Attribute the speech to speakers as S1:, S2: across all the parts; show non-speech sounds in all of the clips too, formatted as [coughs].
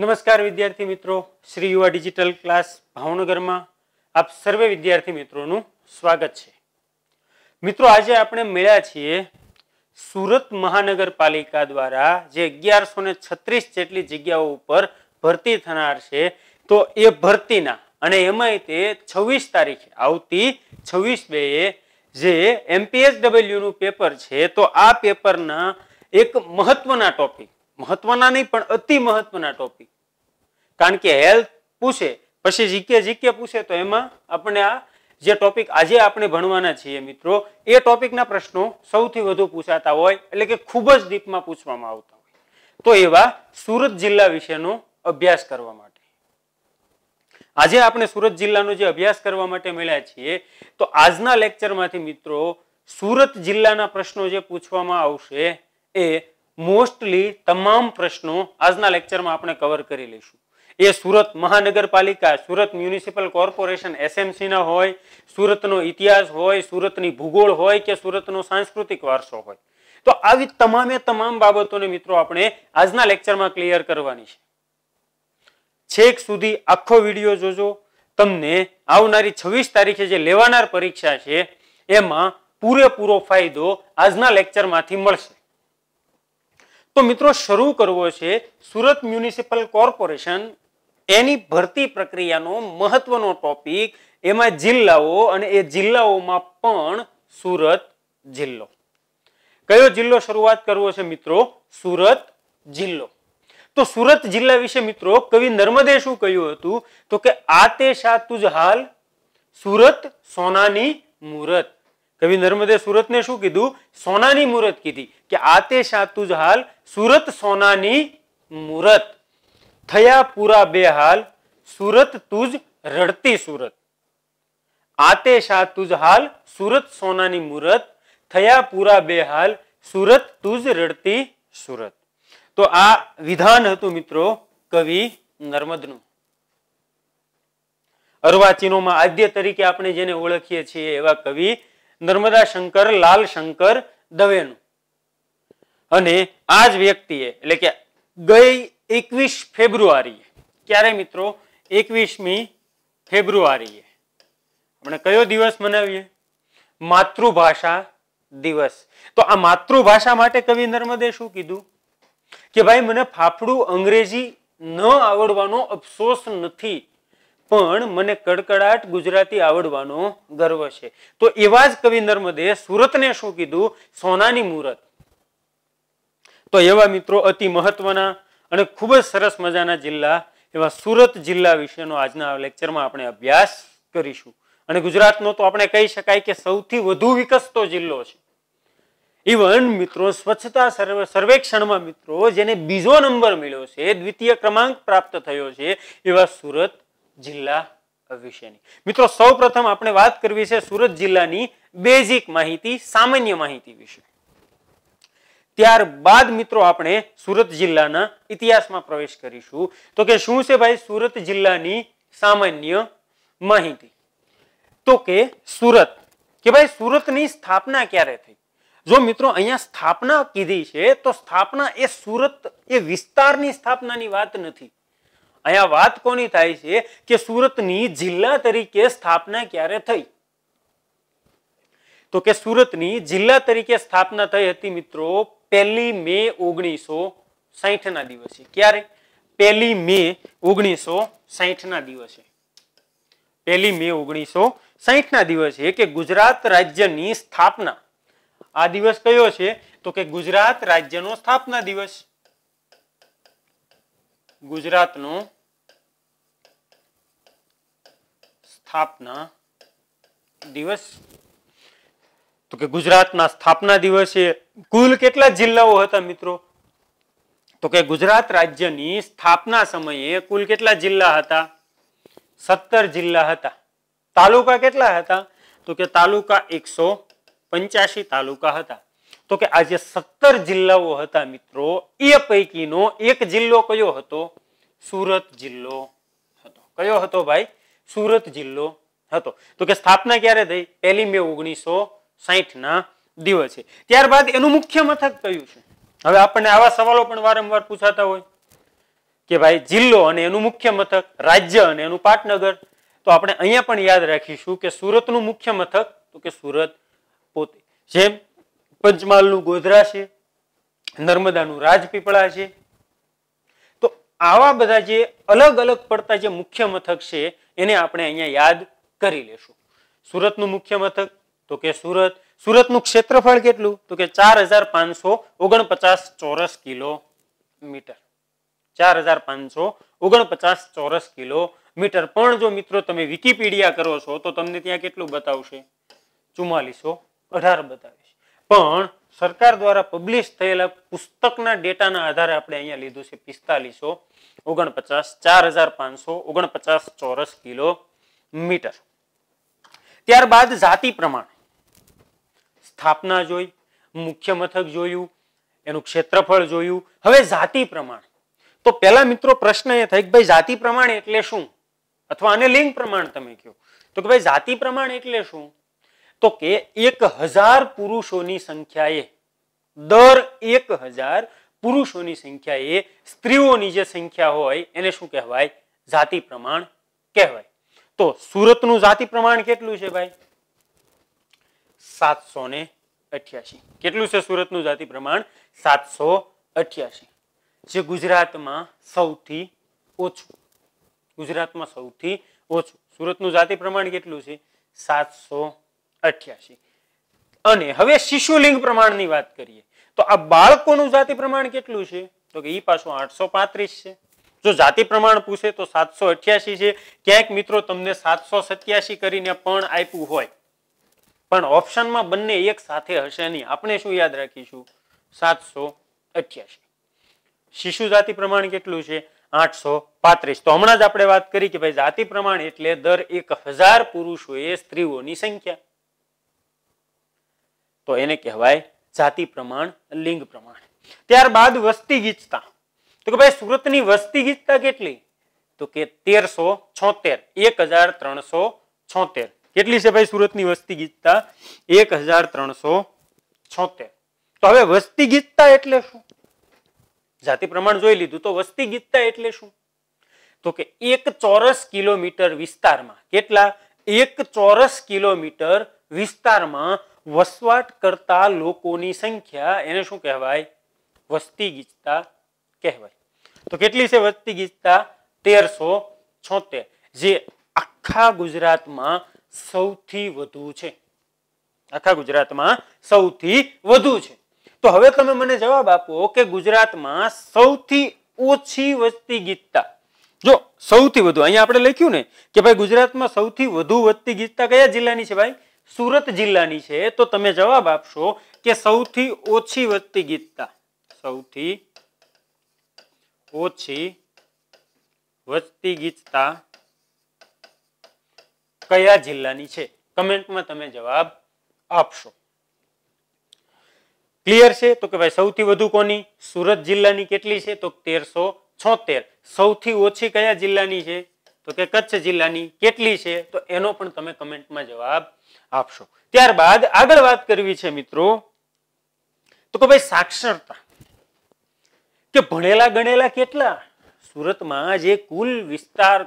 S1: નમસ્કાર વિદ્યાર્થી મિત્રો શ્રી યુવા ડિજિટલ ક્લાસ ભાવનગરમાં આપ સર્વે વિદ્યાર્થી મિત્રોનું સ્વાગત છે મિત્રો આજે આપણે મળ્યા છીએ સુરત મહાનગરપાલિકા દ્વારા જે અગિયારસો ને છત્રીસ જેટલી જગ્યાઓ ઉપર ભરતી થનાર છે તો એ ભરતીના અને એમાંય તે છવ્વીસ તારીખે આવતી છવ્વીસ બે જે એમપીએસ ડબલ્યુનું પેપર છે તો આ પેપરના એક મહત્વના ટોપિક મહત્વના નહીં પણ અતિ મહત્વના ટોપિક કારણ કે હેલ્થ પૂછે પછી જીકે જીકે પૂછે તો એમાં આપણે આ જે ટોપિક આજે આપણે ભણવાના છીએ મિત્રો એ ટોપિકના પ્રશ્નો સૌથી વધુ પૂછાતા હોય એટલે કે ખૂબ જ દીપમાં પૂછવામાં આવતા હોય તો એવા સુરત જિલ્લા વિશેનો અભ્યાસ કરવા માટે આજે આપણે સુરત જિલ્લાનો જે અભ્યાસ કરવા માટે મળ્યા છીએ તો આજના લેક્ચરમાંથી મિત્રો સુરત જિલ્લાના પ્રશ્નો જે પૂછવામાં આવશે એ મોસ્ટલી તમામ પ્રશ્નો આજના લેક્ચરમાં આપણે કવર કરી લઈશું એ સુરત મહાનગરપાલિકા સુરત મ્યુનિસિપલ કોર્પોરેશન એસએમસીના હોય સુરતનો ઇતિહાસ હોય સુરતની ભૂગોળ હોય કે સુરતનો સાંસ્કૃતિક વારસો હોય તો આવી તમામે તમામ બાબતોને મિત્રો આપણે આજના લેક્ચરમાં ક્લિયર કરવાની છે છેક સુધી આખો વિડીયો જોજો તમને આવનારી છવ્વીસ તારીખે જે લેવાનાર પરીક્ષા છે એમાં પૂરેપૂરો ફાયદો આજના લેક્ચરમાંથી મળશે તો મિત્રો શરૂ કરવો છે સુરત મ્યુનિસિપલ કોર્પોરેશન એની ભરતી પ્રક્રિયાનો મહત્વનો ટોપિક એમાં જિલ્લાઓ અને એ જિલ્લાઓમાં પણ સુરત જિલ્લો કયો જિલ્લો શરૂઆત કરવો છે મિત્રો સુરત જિલ્લો તો સુરત જિલ્લા વિશે મિત્રો કવિ નર્મદે શું કહ્યું હતું તો કે આ તે જ હાલ સુરત સોનાની મુરત કવિ નર્મદે સુરતને શું કીધું સોનાની મુહૂર્ત કીધી કે આતે તે સાતું જ હાલ સુરત સોનાની મુહૂર્ત થયા પૂરા બે હાલ સુરત તુજ રડતી સુરત આતે શાહ તુજ હાલ સુરત સોનાની મુરત થયા પૂરા બે હાલ સુરત તુજ રડતી સુરત તો આ વિધાન હતું મિત્રો કવિ નર્મદનું અર્વાચીનોમાં આદ્ય તરીકે આપણે જેને ઓળખીએ છીએ એવા કવિ નર્મદા શંકર લાલ શંકર દવેનું અને આ જ વ્યક્તિએ એટલે કે ગઈ એકવીસ ફેબ્રુઆરીએ ક્યારે મિત્રો એકવીસમી ફેબ્રુઆરીએ આપણે કયો દિવસ મનાવીએ માતૃભાષા દિવસ તો આ માતૃભાષા માટે કવિ નર્મદે શું કીધું કે ભાઈ મને ફાફડું અંગ્રેજી ન આવડવાનો અફસોસ નથી પણ મને કડકડાટ ગુજરાતી આવડવાનો ગર્વ છે તો એવા જ કવિ નર્મદે સુરતને શું કીધું સોનાની મુહૂર્ત તો એવા મિત્રો અતિ મહત્વના અને ખૂબ જ સરસ મજાના જિલ્લા એવા સુરત જિલ્લા વિશેનો આજના લેક્ચરમાં આપણે અભ્યાસ કરીશું અને ગુજરાતનો તો આપણે કહી શકાય કે સૌથી વધુ વિકસતો જિલ્લો છે ઇવન મિત્રો સ્વચ્છતા સર્વેક્ષણમાં મિત્રો જેને બીજો નંબર મળ્યો છે દ્વિતીય ક્રમાંક પ્રાપ્ત થયો છે એવા સુરત જિલ્લા વિશેની મિત્રો સૌપ્રથમ આપણે વાત કરવી છે સુરત જિલ્લાની બેઝિક માહિતી સામાન્ય માહિતી વિશે ત્યારબાદ મિત્રો આપણે સુરત જિલ્લાના ઇતિહાસમાં પ્રવેશ કરીશું તો કે શું છે ભાઈ સુરત જિલ્લાની સામાન્ય માહિતી તો કે સુરત કે ભાઈ સુરતની સ્થાપના ક્યારે થઈ જો મિત્રો અહીંયા સ્થાપના કીધી છે તો સ્થાપના એ સુરત એ વિસ્તારની સ્થાપનાની વાત નથી અહીંયા વાત કોની થાય છે કે સુરતની જિલ્લા તરીકે સ્થાપના ક્યારે થઈ તો કે સુરતની જિલ્લા તરીકે સ્થાપના થઈ હતી મિત્રો પહેલી મે ઓગણીસો સાહીઠ ના દિવસે ક્યારે પહેલી મે ઓગણીસો સાહીઠ ના દિવસે પહેલી મે ઓગણીસો સાહીઠ ના દિવસે કે ગુજરાત રાજ્યની સ્થાપના આ દિવસ કયો છે તો કે ગુજરાત રાજ્યનો સ્થાપના દિવસ ગુજરાતનો સ્થાપના દિવસ તો કે ગુજરાતના સ્થાપના દિવસે કુલ કેટલા જિલ્લાઓ હતા મિત્રો તો કે ગુજરાત રાજ્યની સ્થાપના સમયે કુલ કેટલા જિલ્લા હતા સત્તર જિલ્લા હતા તાલુકા કેટલા હતા તો કે તાલુકા એકસો પંચ્યાસી તાલુકા હતા તો કે આજે સત્તર જિલ્લાઓ હતા મિત્રો એ પૈકીનો એક જિલ્લો કયો હતો સુરત જિલ્લો હતો કયો હતો ભાઈ સુરત જિલ્લો હતો તો કે સ્થાપના ક્યારે થઈ પહેલી મે ઓગણીસો સાહીઠના દિવસે ત્યારબાદ એનું મુખ્ય મથક કયું છે હવે આપણને આવા સવાલો પણ વારંવાર પૂછાતા હોય કે ભાઈ જિલ્લો અને એનું મુખ્ય મથક રાજ્ય અને એનું પાટનગર તો આપણે અહીંયા પણ યાદ રાખીશું કે સુરતનું મુખ્ય મથક તો કે સુરત પોતે જેમ પંચમહાલનું ગોધરા છે નર્મદાનું રાજપીપળા છે તો આવા બધા જે અલગ અલગ પડતા જે મુખ્ય મથક છે એને આપણે અહીંયા યાદ કરી લેશું સુરતનું મુખ્ય મથક તો કે સુરત સુરતનું ક્ષેત્રફળ કેટલું તો કે ચાર હજાર પાંચસો ઓગણપચાસ ચોરસ કિલોમીટર ચાર હજાર પાંચસો ઓગણપચાસ ચોરસ કિલોમીટર પણ જો મિત્રો તમે વિકીપીડિયા કરો છો તો તમને ત્યાં કેટલું બતાવશે ચુમ્માલીસો અઢાર બતાવીશ પણ સરકાર દ્વારા પબ્લિશ થયેલા પુસ્તકના ડેટાના આધારે આપણે અહીંયા લીધું છે પિસ્તાલીસો ઓગણપચાસ ચાર હજાર પાંચસો ઓગણપચાસ ચોરસ કિલોમીટર ત્યારબાદ જાતિ પ્રમાણે સ્થાપના જોઈ મુખ્ય મથક જોયું એનું ક્ષેત્રફળ જોયું હવે જાતિ પ્રમાણે તો પહેલા મિત્રો પ્રશ્ન એ થાય કે ભાઈ જાતિ પ્રમાણે એટલે શું અથવા આને લિંગ પ્રમાણ તમે કહો તો કે ભાઈ જાતિ પ્રમાણ એટલે શું તો કે એક હજાર પુરુષોની સંખ્યાએ દર એક હજાર પુરુષોની સંખ્યાએ સ્ત્રીઓની જે સંખ્યા હોય એને શું કહેવાય જાતિ પ્રમાણ કહેવાય તો સુરતનું જાતિ પ્રમાણ કેટલું છે ભાઈ સાતસો ને કેટલું છે સુરતનું જાતિ પ્રમાણ સાતસો અઠ્યાસી જે ગુજરાતમાં સૌથી ઓછું ગુજરાતમાં સૌથી ઓછું સુરતનું જાતિ પ્રમાણ કેટલું છે સાતસો અઠ્યાસી અને હવે શિશુલિંગ પ્રમાણની વાત કરીએ તો આ બાળકોનું જાતિ પ્રમાણ કેટલું છે તો કે એ પાછું આઠસો પાંત્રીસ છે જો જાતિ પ્રમાણ પૂછે તો સાતસો અઠ્યાસી છે ક્યાંક મિત્રો તમને સાતસો સત્યાસી કરીને પણ આપ્યું હોય પણ ઓપ્શનમાં બંને એક સાથે હશે નહીં આપણે શું યાદ રાખીશું સાતસો અઠ્યાસી શિશુ જાતિ પ્રમાણ કેટલું છે આઠસો પાંત્રીસ તો હમણાં જ આપણે વાત કરી કે ભાઈ જાતિ પ્રમાણ એટલે દર એક હજાર પુરુષોએ સ્ત્રીઓની સંખ્યા તો એને કહેવાય જાતિ પ્રમાણ લિંગ પ્રમાણ ત્યારબાદ વસ્તી ગીચતા તો કે ભાઈ સુરતની વસ્તી ગીચતા કેટલી તો કે તેરસો છોતેર એક હજાર ત્રણસો છોતેર કેટલી છે ભાઈ સુરતની વસ્તી ગીચતા એક હજાર ત્રણસો છોતેર તો હવે વસ્તી ગીચતા એટલે શું જાતિ પ્રમાણ જોઈ લીધું તો વસ્તી ગીચતા એટલે શું તો કે એક ચોરસ કિલોમીટર વિસ્તારમાં કેટલા એક ચોરસ કિલોમીટર વિસ્તારમાં વસવાટ કરતા લોકોની સંખ્યા એને શું કહેવાય વસ્તી ગીચતા કહેવાય તો કેટલી છે વસ્તી ગીચતા તેરસો છોતેર જે આખા ગુજરાતમાં સૌથી વધુ છે આખા ગુજરાતમાં સૌથી વધુ છે તો હવે તમે મને જવાબ આપો કે ગુજરાતમાં સૌથી ઓછી વસ્તી ગીતતા જો સૌથી વધુ અહીંયા આપણે લખ્યું ને કે ભાઈ ગુજરાતમાં સૌથી વધુ વસ્તી ગીતતા કયા જિલ્લાની છે ભાઈ સુરત જિલ્લાની છે તો તમે જવાબ આપશો કે સૌથી ઓછી વધતી ગીતતા સૌથી ઓછી વધતી ગીતતા કયા જિલ્લાની છે કમેન્ટમાં તમે જવાબ આપશો ક્લિયર છે તો કે ભાઈ સૌથી વધુ કોની સુરત જિલ્લાની કેટલી છે તો તેરસો છોતેર સૌથી ઓછી કયા જિલ્લાની છે તો કે કચ્છ જિલ્લાની કેટલી છે તો એનો પણ તમે કમેન્ટમાં જવાબ આપશો ત્યારબાદ આગળ વાત કરવી છે મિત્રો તો કે ભાઈ સાક્ષરતા કે ભણેલા ગણેલા કેટલા સુરતમાં જે કુલ વિસ્તાર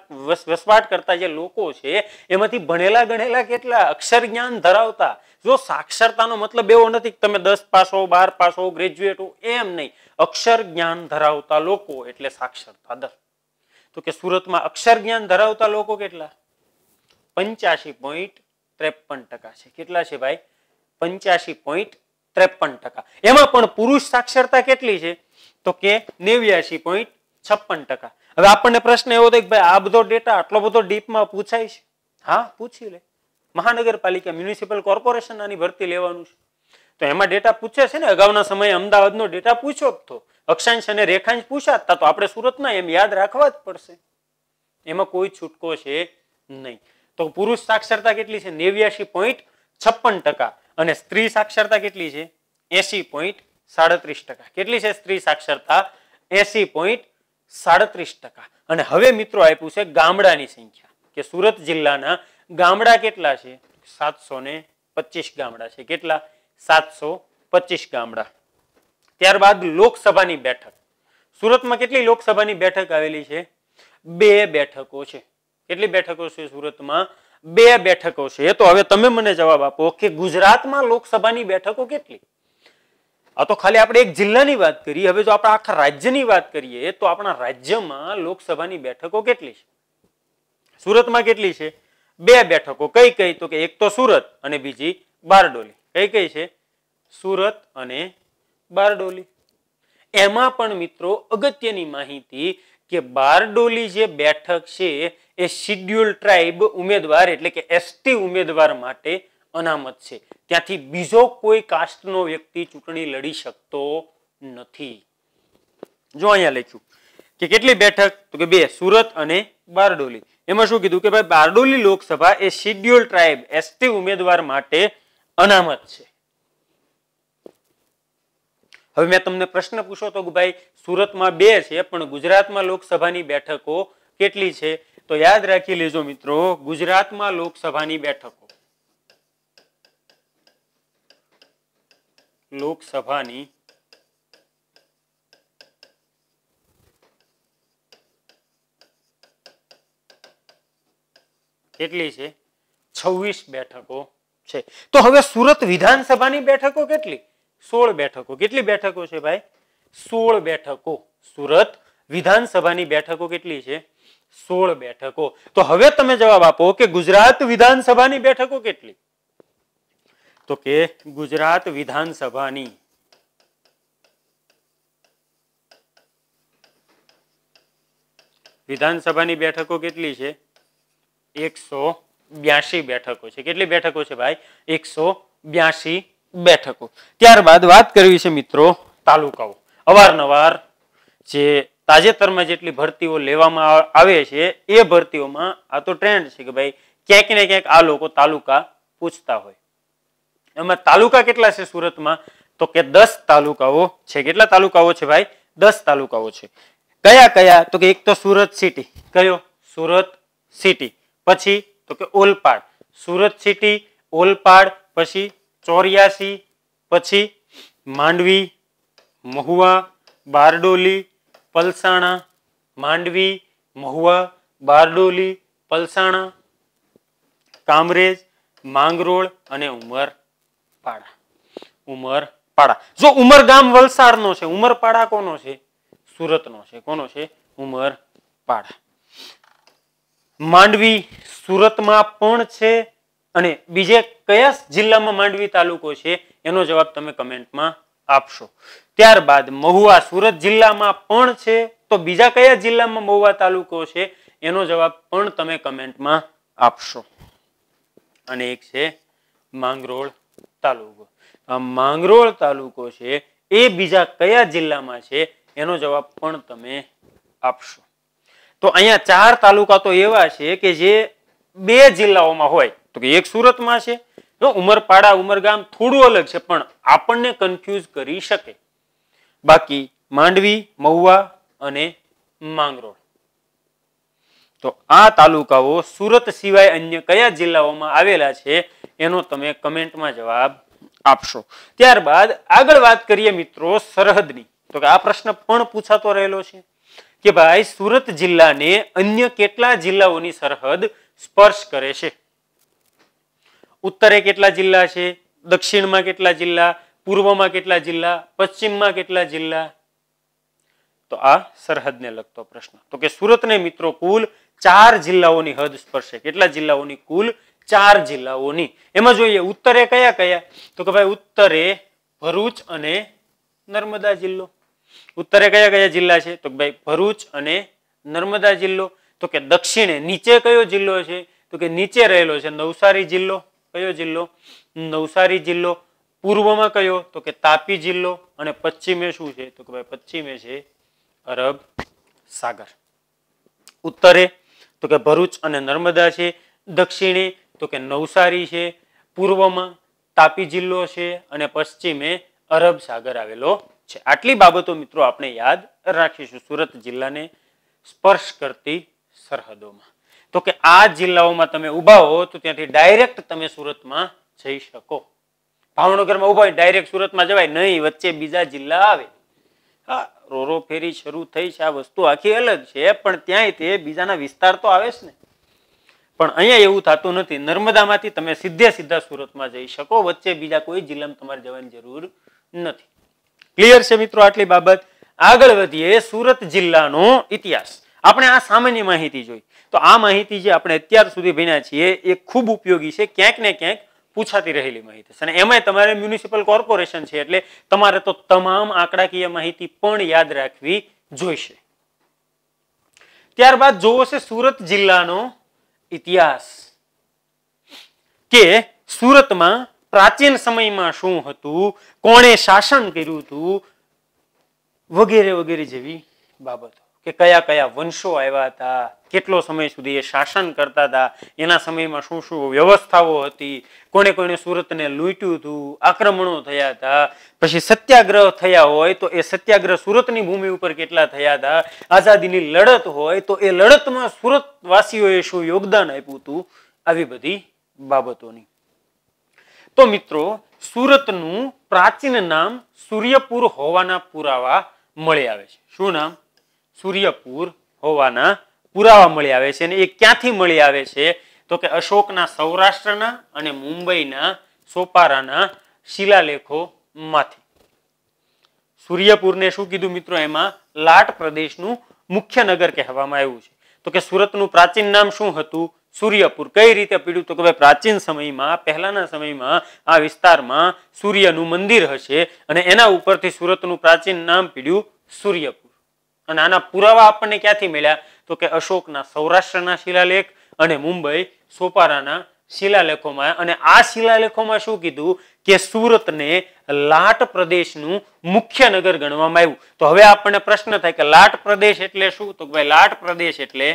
S1: વસવાટ કરતા જે લોકો છે એમાંથી ભણેલા ગણેલા કેટલા અક્ષર જ્ઞાન ધરાવતા જો સાક્ષરતાનો મતલબ એવો નથી કે તમે દસ પાસો બાર પાસો ગ્રેજ્યુએટ હો એમ નહીં અક્ષર જ્ઞાન ધરાવતા લોકો એટલે સાક્ષરતા દર તો કે સુરતમાં અક્ષર જ્ઞાન ધરાવતા લોકો કેટલા પંચ્યાસી પોઈન્ટ ત્રેપન ટકા છે કેટલા છે ભાઈ પંચ્યાસી પોઈન્ટ ત્રેપન ટકા એમાં પણ પુરુષ સાક્ષરતા કેટલી છે તો કે નેવ્યાસી પોઈન્ટ છપ્પન ટકા હવે આપણને પ્રશ્ન એવો થાય કે ભાઈ આ બધો ડેટા આટલો બધો ડીપમાં પૂછાય છે હા પૂછી લે મહાનગરપાલિકા મ્યુનિસિપલ કોર્પોરેશન આની ભરતી લેવાનું છે તો એમાં ડેટા પૂછે છે ને અગાઉના સમયે અમદાવાદનો ડેટા પૂછ્યો જ તો અક્ષાંશ અને રેખાંશ પૂછાતા તો આપણે સુરતના એમ યાદ રાખવા જ પડશે એમાં કોઈ છૂટકો છે નહીં તો પુરુષ સાક્ષરતા કેટલી છે નેવ્યાશી પોઈન્ટ છપ્પન ટકા અને સ્ત્રી સાક્ષરતા કેટલી છે એસી પોઈન્ટ સાડત્રીસ ટકા કેટલી છે સ્ત્રી સાક્ષરતા એસી પોઈન્ટ સાડત્રીસ ટકા અને હવે મિત્રો આપ્યું છે ગામડાની સંખ્યા કે સુરત જિલ્લાના ગામડા કેટલા છે સાતસો ને પચીસ ગામડા છે કેટલા સાતસો પચીસ ગામડા ત્યારબાદ લોકસભાની બેઠક સુરતમાં કેટલી લોકસભાની બેઠક આવેલી છે બે બેઠકો છે કેટલી બેઠકો છે સુરતમાં બે બેઠકો છે તો હવે તમે મને જવાબ આપો કે ગુજરાતમાં લોકસભાની બેઠકો કેટલી આ તો ખાલી આપણે એક જિલ્લાની વાત કરીએ હવે જો આપણે આખા રાજ્યની વાત કરીએ તો આપણા રાજ્યમાં લોકસભાની બેઠકો કેટલી છે સુરતમાં કેટલી છે બે બેઠકો કઈ કઈ તો કે એક તો સુરત અને બીજી બારડોલી કઈ કઈ છે સુરત અને બારડોલી એમાં પણ મિત્રો અગત્યની માહિતી કે બારડોલી જે બેઠક છે એ શિડ્યુલ ટ્રાઇબ ઉમેદવાર એટલે કે એસટી ઉમેદવાર માટે અનામત છે ત્યાંથી બીજો કોઈ કાસ્ટનો વ્યક્તિ ચૂંટણી લડી શકતો નથી જો અહીંયા લખ્યું કે કેટલી બેઠક તો કે બે સુરત અને બારડોલી એમાં શું કીધું કે ભાઈ બારડોલી લોકસભા એ શિડ્યુલ ટ્રાઇબ એસટી ઉમેદવાર માટે અનામત છે હવે મેં તમને પ્રશ્ન પૂછો તો કે ભાઈ સુરતમાં બે છે પણ ગુજરાતમાં લોકસભાની બેઠકો કેટલી છે તો યાદ રાખી લેજો મિત્રો ગુજરાતમાં લોકસભાની બેઠકો લોકસભાની કેટલી છે છવ્વીસ બેઠકો છે તો હવે સુરત વિધાનસભાની બેઠકો કેટલી સોળ બેઠકો કેટલી બેઠકો છે ભાઈ સોળ બેઠકો સુરત વિધાનસભાની બેઠકો કેટલી છે સોળ બેઠકો તો હવે તમે જવાબ આપો કે ગુજરાત વિધાનસભાની બેઠકો કેટલી તો કે ગુજરાત વિધાનસભાની વિધાનસભાની બેઠકો કેટલી છે એકસો બ્યાસી બેઠકો છે કેટલી બેઠકો છે ભાઈ એકસો બ્યાસી બેઠકો ત્યારબાદ વાત કરવી છે મિત્રો તાલુકાઓ અવારનવાર જે તાજેતરમાં જેટલી ભરતીઓ લેવામાં આવે છે એ ભરતીઓમાં આ તો ટ્રેન્ડ છે કે ભાઈ ક્યાંક ને ક્યાંક આ લોકો તાલુકા પૂછતા હોય એમાં તાલુકા કેટલા છે સુરતમાં તો કે દસ તાલુકાઓ છે કેટલા તાલુકાઓ છે ભાઈ દસ તાલુકાઓ છે કયા કયા તો કે એક તો સુરત સિટી કયો સુરત સિટી પછી તો કે ઓલપાડ સુરત સિટી ઓલપાડ પછી ચોર્યાસી પછી માંડવી મહુવા બારડોલી પલસાણા માંડવી મહુવા બારડોલી પલસાણા કામરેજ માંગરોળ અને ઉમરપાડા ઉમરપાડા જો ઉમરગામ વલસાડનો છે ઉમરપાડા કોનો છે સુરતનો છે કોનો છે ઉમરપાડા માંડવી સુરતમાં પણ છે અને બીજે કયા જિલ્લામાં માંડવી તાલુકો છે એનો જવાબ તમે કમેન્ટમાં આપશો ત્યારબાદ મહુવા સુરત જિલ્લામાં પણ છે તો બીજા કયા જિલ્લામાં મહુવા તાલુકો છે એનો જવાબ પણ તમે કમેન્ટમાં આપશો અને એક છે માંગરોળ તાલુકો માંગરોળ તાલુકો છે એ બીજા કયા જિલ્લામાં છે એનો જવાબ પણ તમે આપશો તો અહીંયા ચાર તાલુકા તો એવા છે કે જે બે જિલ્લાઓમાં હોય તો કે એક સુરતમાં છે ઉમરપાડા ઉમરગામ થોડું અલગ છે પણ આપણને કન્ફ્યુઝ કરી શકે બાકી માંડવી મહુવા અને માંગરોળ તો આ તાલુકાઓ સુરત સિવાય અન્ય કયા જિલ્લાઓમાં આવેલા છે એનો તમે કમેન્ટમાં જવાબ આપશો ત્યારબાદ આગળ વાત કરીએ મિત્રો સરહદની તો કે આ પ્રશ્ન પણ પૂછાતો રહેલો છે કે ભાઈ સુરત જિલ્લાને અન્ય કેટલા જિલ્લાઓની સરહદ સ્પર્શ કરે છે ઉત્તરે કેટલા જિલ્લા છે દક્ષિણમાં કેટલા જિલ્લા પૂર્વમાં કેટલા જિલ્લા પશ્ચિમમાં કેટલા જિલ્લા તો આ સરહદને લગતો પ્રશ્ન તો કે સુરતને મિત્રો કુલ ચાર જિલ્લાઓની હદ સ્પર્શે કેટલા જિલ્લાઓની કુલ ચાર જિલ્લાઓની એમાં જોઈએ ઉત્તરે કયા કયા તો કે ભાઈ ઉત્તરે ભરૂચ અને નર્મદા જિલ્લો ઉત્તરે કયા કયા જિલ્લા છે તો ભાઈ ભરૂચ અને નર્મદા જિલ્લો તો કે દક્ષિણે નીચે કયો જિલ્લો છે તો કે નીચે રહેલો છે નવસારી જિલ્લો કયો જિલ્લો નવસારી જિલ્લો પૂર્વમાં કયો તો કે તાપી જિલ્લો અને પશ્ચિમે શું છે તો કે ભાઈ પશ્ચિમે છે અરબ સાગર ઉત્તરે તો કે ભરૂચ અને નર્મદા છે દક્ષિણે તો કે નવસારી છે પૂર્વમાં તાપી જિલ્લો છે અને પશ્ચિમે અરબ સાગર આવેલો છે આટલી બાબતો મિત્રો આપણે યાદ રાખીશું સુરત જિલ્લાને સ્પર્શ કરતી સરહદોમાં તો કે આ જિલ્લાઓમાં તમે ઊભા હો તો ત્યાંથી ડાયરેક્ટ તમે સુરતમાં જઈ શકો ભાવનગરમાં ઉભા હોય ડાયરેક્ટ સુરતમાં જવાય નહીં વચ્ચે બીજા જિલ્લા આવે હા રોરો ફેરી શરૂ થઈ છે આ વસ્તુ આખી અલગ છે પણ ત્યાંય તે બીજાના વિસ્તાર તો આવે છે ને પણ અહીંયા એવું થતું નથી નર્મદામાંથી તમે સીધે સીધા સુરતમાં જઈ શકો વચ્ચે બીજા કોઈ જિલ્લામાં તમારે જવાની જરૂર નથી ક્લિયર છે મિત્રો આટલી બાબત આગળ વધીએ સુરત જિલ્લાનો ઇતિહાસ આપણે આ સામાન્ય માહિતી જોઈ તો આ માહિતી જે આપણે અત્યાર સુધી ભણ્યા છીએ એ ખૂબ ઉપયોગી છે ક્યાંક ને ક્યાંક પૂછાતી રહેલી માહિતી છે અને એમાંય તમારે મ્યુનિસિપલ કોર્પોરેશન છે એટલે તમારે તો તમામ આંકડાકીય માહિતી પણ યાદ રાખવી જોઈશે ત્યારબાદ જોવો છે સુરત જિલ્લાનો ઇતિહાસ કે સુરતમાં પ્રાચીન સમયમાં શું હતું કોણે શાસન કર્યું હતું વગેરે વગેરે જેવી બાબતો કે કયા કયા વંશો આવ્યા હતા કેટલો સમય સુધી એ શાસન કરતા હતા એના સમયમાં શું શું વ્યવસ્થાઓ હતી કોણે કોણે સુરતને લૂંટ્યું હતું આક્રમણો થયા હતા પછી સત્યાગ્રહ થયા હોય તો એ સત્યાગ્રહ સુરતની ભૂમિ ઉપર કેટલા થયા હતા આઝાદીની લડત હોય તો એ લડતમાં સુરતવાસીઓએ શું યોગદાન આપ્યું હતું આવી બધી બાબતોની તો મિત્રો સુરતનું પ્રાચીન નામ સૂર્યપુર હોવાના પુરાવા મળી આવે છે શું નામ સૂર્યપુર હોવાના પુરાવા મળી આવે છે અને એ ક્યાંથી મળી આવે છે તો કે અશોકના સૌરાષ્ટ્રના અને મુંબઈના સોપારાના શિલાલેખોમાંથી સૂર્યપુરને શું કીધું મિત્રો એમાં લાટ પ્રદેશનું મુખ્ય નગર કહેવામાં આવ્યું છે તો કે સુરતનું પ્રાચીન નામ શું હતું સૂર્યપુર કઈ રીતે પીડ્યું તો કે ભાઈ પ્રાચીન સમયમાં પહેલાના સમયમાં આ વિસ્તારમાં સૂર્યનું મંદિર હશે અને એના ઉપરથી સુરતનું પ્રાચીન નામ પીડ્યું સૂર્યપુર અને આના પુરાવા આપણને ક્યાંથી મળ્યા તો કે અશોકના સૌરાષ્ટ્રના શિલાલેખ અને મુંબઈ સોપારાના શિલાલેખોમાં અને આ શિલાલેખોમાં શું કીધું કે સુરતને લાટ પ્રદેશનું મુખ્ય નગર ગણવામાં આવ્યું તો હવે આપણને પ્રશ્ન થાય કે લાટ પ્રદેશ એટલે શું તો ભાઈ લાટ પ્રદેશ એટલે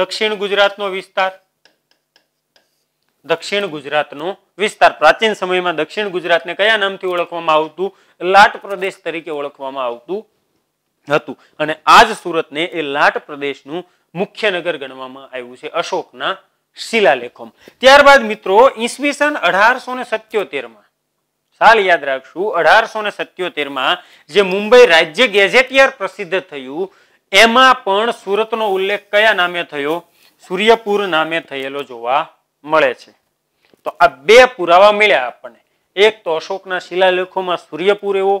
S1: દક્ષિણ ગુજરાતનો વિસ્તાર દક્ષિણ ગુજરાતનો વિસ્તાર પ્રાચીન સમયમાં દક્ષિણ ગુજરાતને કયા નામથી ઓળખવામાં આવતું લાટ પ્રદેશ તરીકે ઓળખવામાં આવતું હતું અને આજ સુરતને એ લાટ પ્રદેશનું મુખ્ય નગર ગણવામાં આવ્યું છે અશોકના શિલાલેખોમાં ત્યારબાદ મિત્રો ઈસવીસન અઢારસો ને સત્યોતેરમાં સાલ યાદ રાખશું અઢારસો ને સત્યોતેરમાં જે મુંબઈ રાજ્ય ગેઝેટિયર પ્રસિદ્ધ થયું એમાં પણ સુરતનો ઉલ્લેખ કયા નામે થયો સૂર્યપુર નામે થયેલો જોવા મળે છે તો આ બે પુરાવા મળ્યા આપણને એક તો અશોકના શિલાલેખોમાં સૂર્યપુર એવો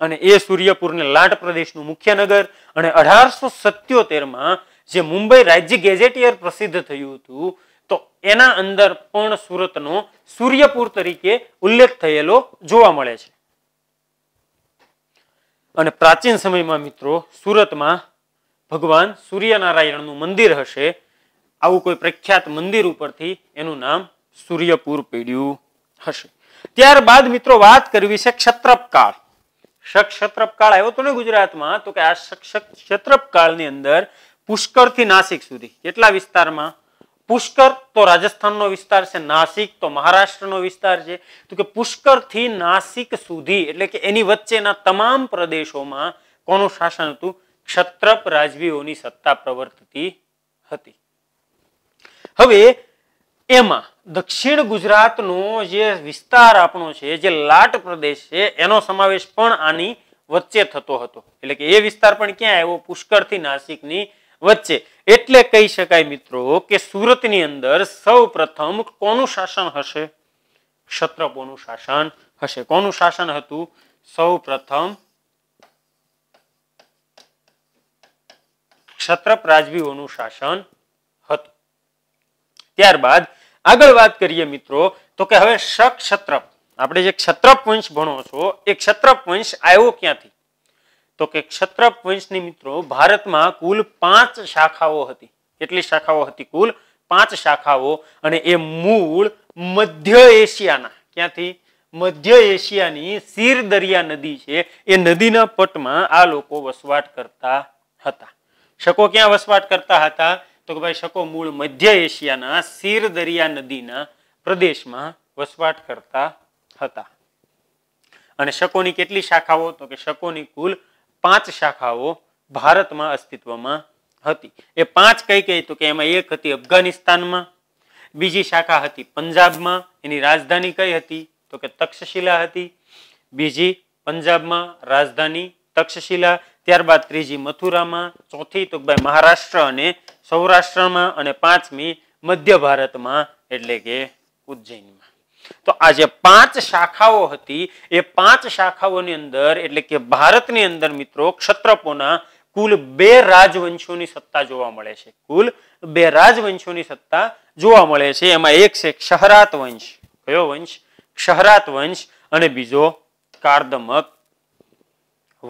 S1: અને એ સૂર્યપુરને લાટ પ્રદેશનું મુખ્ય નગર અને અઢારસો સત્યોતેરમાં જે મુંબઈ રાજ્ય ગેઝેટિયર પ્રસિદ્ધ થયું હતું તો એના અંદર પણ સુરતનો સૂર્યપુર તરીકે ઉલ્લેખ થયેલો જોવા મળે છે અને પ્રાચીન સમયમાં મિત્રો સુરતમાં ભગવાન સૂર્યનારાયણનું મંદિર હશે આવું કોઈ પ્રખ્યાત મંદિર ઉપરથી એનું નામ સૂર્યપુર પીડ્યું હશે ત્યારબાદ મિત્રો વાત કરવી છે ક્ષત્રપ ક્ષત્રપ આવ્યો હતો ને ગુજરાતમાં તો કે આ ક્ષત્રપ કાળની અંદર પુષ્કર થી નાસિક સુધી કેટલા વિસ્તારમાં પુષ્કર તો રાજસ્થાનનો વિસ્તાર છે નાસિક તો મહારાષ્ટ્રનો વિસ્તાર છે તો કે પુષ્કરથી નાસિક સુધી એટલે કે એની વચ્ચેના તમામ પ્રદેશોમાં કોનું શાસન હતું ક્ષત્રપ રાજવીઓની સત્તા પ્રવર્તતી હતી હવે એમાં દક્ષિણ ગુજરાતનો જે વિસ્તાર આપણો છે જે લાટ પ્રદેશ છે એનો સમાવેશ પણ આની વચ્ચે થતો હતો એટલે કે એ વિસ્તાર પણ ક્યાં આવ્યો પુષ્કરથી નાસિકની વચ્ચે એટલે કહી શકાય મિત્રો કે સુરતની અંદર સૌ પ્રથમ કોનું શાસન હશે ક્ષત્રપોનું શાસન હશે કોનું શાસન હતું સૌ પ્રથમ રાજવીઓનું શાસન ત્યારબાદ આગળ વાત કરીએ મિત્રો તો કે હવે શક ક્ષત્રપ આપણે જે ક્ષત્રપ વંશ ભણો છો એ ક્ષત્રપ વંશ આવ્યો ક્યાંથી તો કે ક્ષત્રપ વંશની મિત્રો ભારતમાં કુલ પાંચ શાખાઓ હતી કેટલી શાખાઓ હતી કુલ પાંચ શાખાઓ અને એ મૂળ મધ્ય એશિયાના ક્યાંથી મધ્ય એશિયાની સીર દરિયા નદી છે એ નદીના પટમાં આ લોકો વસવાટ કરતા હતા શકો ક્યાં વસવાટ કરતા હતા તો કે ભાઈ શકો મૂળ મધ્ય એશિયાના સીર દરિયા નદીના પ્રદેશમાં વસવાટ કરતા હતા અને શકોની કેટલી શાખાઓ તો કે શકોની કુલ પાંચ શાખાઓ ભારતમાં અસ્તિત્વમાં હતી એ પાંચ કઈ કઈ તો કે એમાં એક હતી અફઘાનિસ્તાનમાં બીજી શાખા હતી પંજાબમાં એની રાજધાની કઈ હતી તો કે તક્ષશિલા હતી બીજી પંજાબમાં રાજધાની તક્ષશિલા ત્યારબાદ ત્રીજી મથુરામાં ચોથી તો ભાઈ મહારાષ્ટ્ર અને સૌરાષ્ટ્રમાં અને પાંચમી મધ્ય ભારતમાં એટલે કે ઉજ્જૈનમાં તો આ જે પાંચ શાખાઓ હતી એ પાંચ શાખાઓની અંદર એટલે કે ભારતની અંદર મિત્રો ક્ષત્રપોના કુલ બે રાજવંશોની સત્તા જોવા મળે છે કુલ બે રાજવંશોની સત્તા જોવા મળે છે એમાં એક છે ક્ષહરાત વંશ કયો વંશ ક્ષહરાત વંશ અને બીજો કારદમક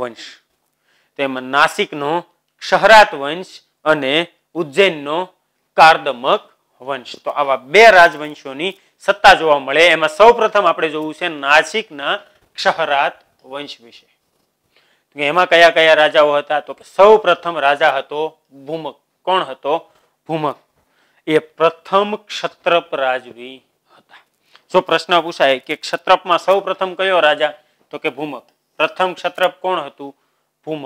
S1: વંશ તેમાં નાસિકનો ક્ષહરાત વંશ અને ઉજ્જૈનનો કાર્દમક વંશ તો આવા બે રાજવંશોની સત્તા જોવા મળે એમાં સૌપ્રથમ આપણે જોવું છે નાસિકના ક્ષહરાત વંશ વિશે એમાં કયા કયા રાજાઓ હતા તો કે સૌ રાજા હતો ભૂમક કોણ હતો ભૂમક એ પ્રથમ ક્ષત્રપ રાજવી હતા જો પ્રશ્ન પૂછાય કે ક્ષત્રપમાં સૌ કયો રાજા તો કે ભૂમક પ્રથમ ક્ષત્રપ કોણ હતું ભૂમક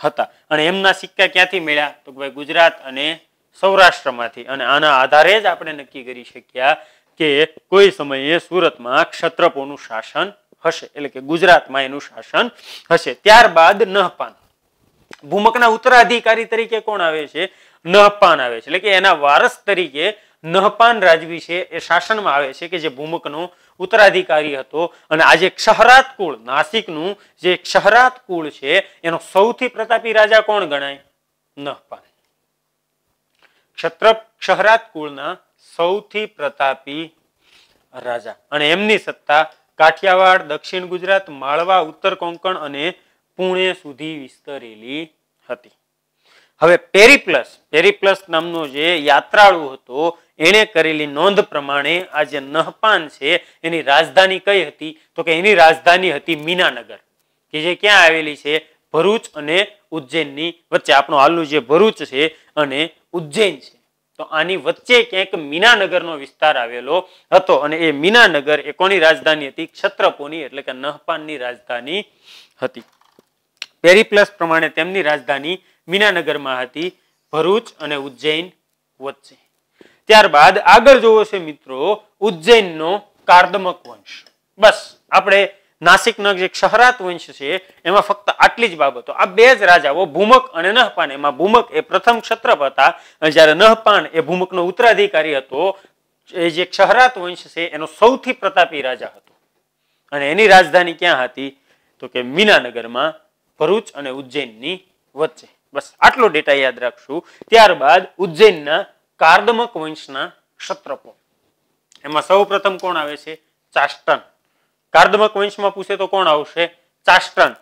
S1: હતા અને એમના સિક્કા ક્યાંથી મળ્યા તો ભાઈ ગુજરાત અને સૌરાષ્ટ્રમાંથી અને આના આધારે જ આપણે નક્કી કરી શક્યા કે કોઈ સમયે સુરતમાં ક્ષત્રપોનું શાસન હશે એટલે કે ગુજરાતમાં એનું શાસન હશે ત્યારબાદ નહપાન ભૂમકના ઉત્તરાધિકારી તરીકે કોણ આવે છે નહપાન આવે છે એટલે કે એના વારસ તરીકે નહપાન રાજવી છે એ શાસનમાં આવે છે કે જે ભૂમકનો ઉત્તરાધિકારી હતો અને આજે ક્ષહરાત કુળ નાસિકનું જે ક્ષહરાત કુળ છે એનો સૌથી પ્રતાપી રાજા કોણ ગણાય નહપાલ ક્ષત્ર ક્ષહરાત કુળના સૌથી પ્રતાપી રાજા અને એમની સત્તા કાઠિયાવાડ દક્ષિણ ગુજરાત માળવા ઉત્તર કોંકણ અને પુણે સુધી વિસ્તરેલી હતી હવે પેરીપ્લસ પેરીપ્લસ નામનો જે યાત્રાળુ હતો એણે કરેલી નોંધ પ્રમાણે આ જે નહપાન છે એની રાજધાની કઈ હતી તો કે એની રાજધાની હતી મીનાનગર કે જે ક્યાં આવેલી છે ભરૂચ અને ઉજ્જૈનની વચ્ચે આપણું હાલનું જે ભરૂચ છે અને ઉજ્જૈન છે તો આની વચ્ચે ક્યાંક મીનાનગરનો વિસ્તાર આવેલો હતો અને એ મીનાનગર એ કોની રાજધાની હતી ક્ષત્રપોની એટલે કે નહપાનની રાજધાની હતી પેરીપ્લસ પ્રમાણે તેમની રાજધાની મીનાનગરમાં હતી ભરૂચ અને ઉજ્જૈન વચ્ચે ત્યારબાદ આગળ જોવો છે મિત્રો ઉજ્જૈનનો કાર્દમક વંશ બસ આપણે નાસિકના જે શહરાત વંશ છે એમાં ફક્ત આટલી જ બાબતો આ બે જ રાજાઓ ભૂમક અને નહપાન એમાં ભૂમક એ પ્રથમ ક્ષત્રપ હતા જ્યારે નહપાન એ ભૂમકનો ઉત્તરાધિકારી હતો એ જે શહરાત વંશ છે એનો સૌથી પ્રતાપી રાજા હતો અને એની રાજધાની ક્યાં હતી તો કે મીનાનગરમાં ભરૂચ અને ઉજ્જૈનની વચ્ચે બસ આટલો ડેટા યાદ રાખશું ત્યારબાદ ઉજ્જૈનના કાર્દમક વંશના ક્ષત્રપો એમાં સૌ કોણ આવે છે ચાષ્ટન કાર્દમક વંશમાં પૂછે તો કોણ આવશે ચાષ્ટન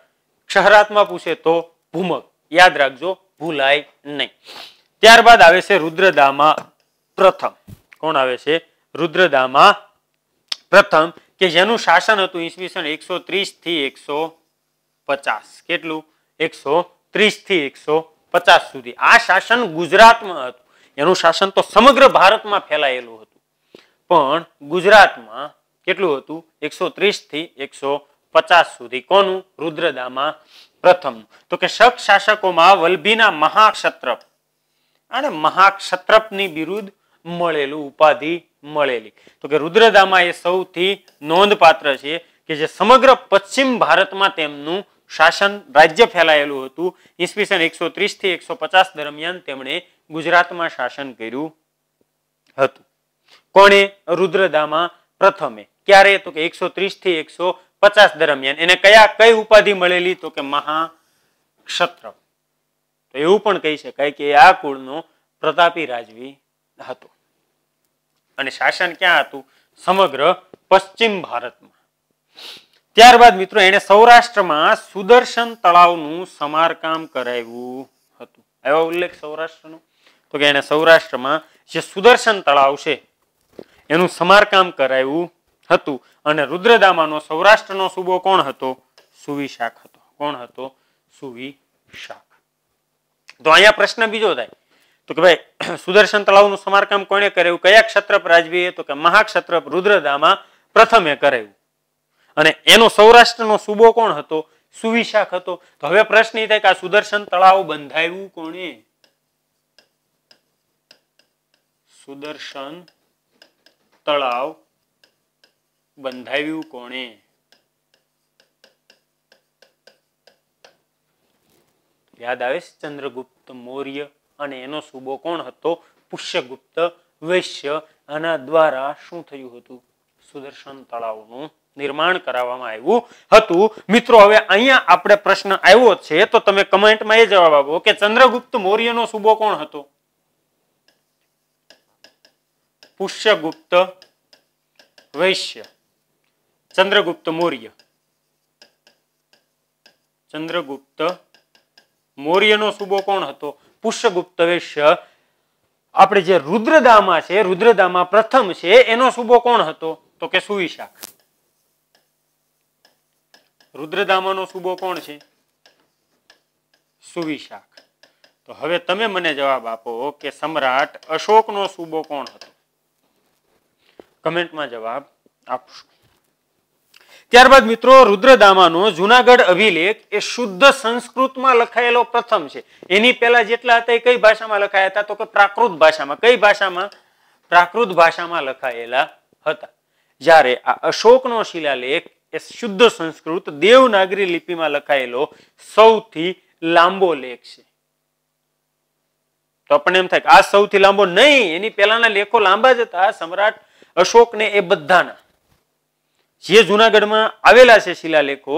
S1: ક્ષહરાતમાં પૂછે તો ભૂમક યાદ રાખજો ભૂલાય નહીં ત્યારબાદ આવે છે રુદ્રદામાં પ્રથમ કોણ આવે છે રુદ્રદામાં પ્રથમ કે જેનું શાસન હતું ઈસવીસન એકસો ત્રીસ થી એકસો પચાસ કેટલું એકસો ત્રીસથી એકસો પચાસ સુધી આ શાસન ગુજરાતમાં હતું એનું શાસન તો સમગ્ર ભારતમાં ફેલાયેલું હતું પણ ગુજરાતમાં કેટલું હતું એકસો ત્રીસ થી એકસો પચાસ સુધી કોનું રુદ્રદામાં પ્રથમ તો કે શક શાસકોમાં વલભીના મહાક્ષત્રપ અને મહાક્ષત્રપની બિરુદ મળેલું ઉપાધિ મળેલી તો કે રુદ્રદામાં એ સૌથી નોંધપાત્ર છે કે જે સમગ્ર પશ્ચિમ ભારતમાં તેમનું શાસન રાજ્ય ફેલાયેલું હતું ઈસવીસન એકસો ત્રીસ થી એકસો પચાસ દરમિયાન તેમણે ગુજરાતમાં શાસન કર્યું હતું કોણે રુદ્રદામાં પ્રથમે ક્યારે તો કે એકસો ત્રીસ થી એકસો પચાસ દરમિયાન એને કયા કઈ ઉપાધિ મળેલી તો કે મહાક્ષત્ર તો એવું પણ કહી શકાય કે આ કુળનો પ્રતાપી રાજવી હતો અને શાસન ક્યાં હતું સમગ્ર પશ્ચિમ ભારતમાં ત્યારબાદ મિત્રો એણે સૌરાષ્ટ્રમાં સુદર્શન તળાવનું સમારકામ કરાવ્યું હતું એવો ઉલ્લેખ સૌરાષ્ટ્રનો તો કે એણે સૌરાષ્ટ્રમાં જે સુદર્શન તળાવ છે એનું સમારકામ કરાવ્યું હતું અને રુદ્રદામાનો સૌરાષ્ટ્રનો સુબો કોણ હતો સુવિશાખ હતો કોણ હતો સુવિશાખ તો અહીંયા પ્રશ્ન બીજો થાય તો કે ભાઈ [clears throat] સુદર્શન તળાવનું સમારકામ કોણે કરાવ્યું કયા ક્ષત્ર રાજવીએ તો કે મહાક્ષત્રપ રુદ્રદામા પ્રથમે કરાવ્યું અને એનો સૌરાષ્ટ્રનો સુબો કોણ હતો સુવિશાખ હતો તો હવે પ્રશ્ન એ થાય કે આ સુદર્શન તળાવ બંધાયું કોણે સુદર્શન તળાવ બંધાવ્યું કોણે યાદ આવે છે ચંદ્રગુપ્ત મૌર્ય અને એનો સુબો કોણ હતો પુષ્યગુપ્ત વૈશ્ય આના દ્વારા શું થયું હતું સુદર્શન તળાવનું નિર્માણ કરાવવામાં આવ્યું હતું મિત્રો હવે અહીંયા આપણે પ્રશ્ન આવ્યો છે તો તમે કમેન્ટમાં એ જવાબ આપો કે ચંદ્રગુપ્ત મૌર્યનો સુબો કોણ હતો પુષ્યગુપ્ત વૈશ્ય ચંદ્રગુપ્ત મૌર્ય ચંદ્રગુપ્ત મૌર્યનો સુબો કોણ હતો પુષ્યગુપ્ત વૈશ્ય આપણે જે રુદ્રદામાં છે રુદ્રદામાં પ્રથમ છે એનો સુબો કોણ હતો તો કે સુવિશાખ રુદ્રદામાનો સૂબો કોણ છે સુવિશાખ તો હવે તમે મને જવાબ આપો કે સમ્રાટ અશોકનો સૂબો કોણ હતો કમેન્ટમાં જવાબ આપશો ત્યારબાદ મિત્રો રુદ્રદામાનો જુનાગઢ અભિલેખ એ શુદ્ધ સંસ્કૃતમાં લખાયેલો પ્રથમ છે એની પહેલા જેટલા હતા એ કઈ ભાષામાં લખાયા હતા તો કે પ્રાકૃત ભાષામાં કઈ ભાષામાં પ્રાકૃત ભાષામાં લખાયેલા હતા જ્યારે આ અશોકનો શિલાલેખ એ શુદ્ધ સંસ્કૃત દેવનાગરી લિપિમાં લખાયેલો સૌથી લાંબો લેખ છે તો આપણને એમ થાય કે આ સૌથી લાંબો નહીં એની પહેલાના લેખો લાંબા જ હતા સમ્રાટ અશોકને એ બધાના જે જુનાગઢમાં આવેલા છે શિલાલેખો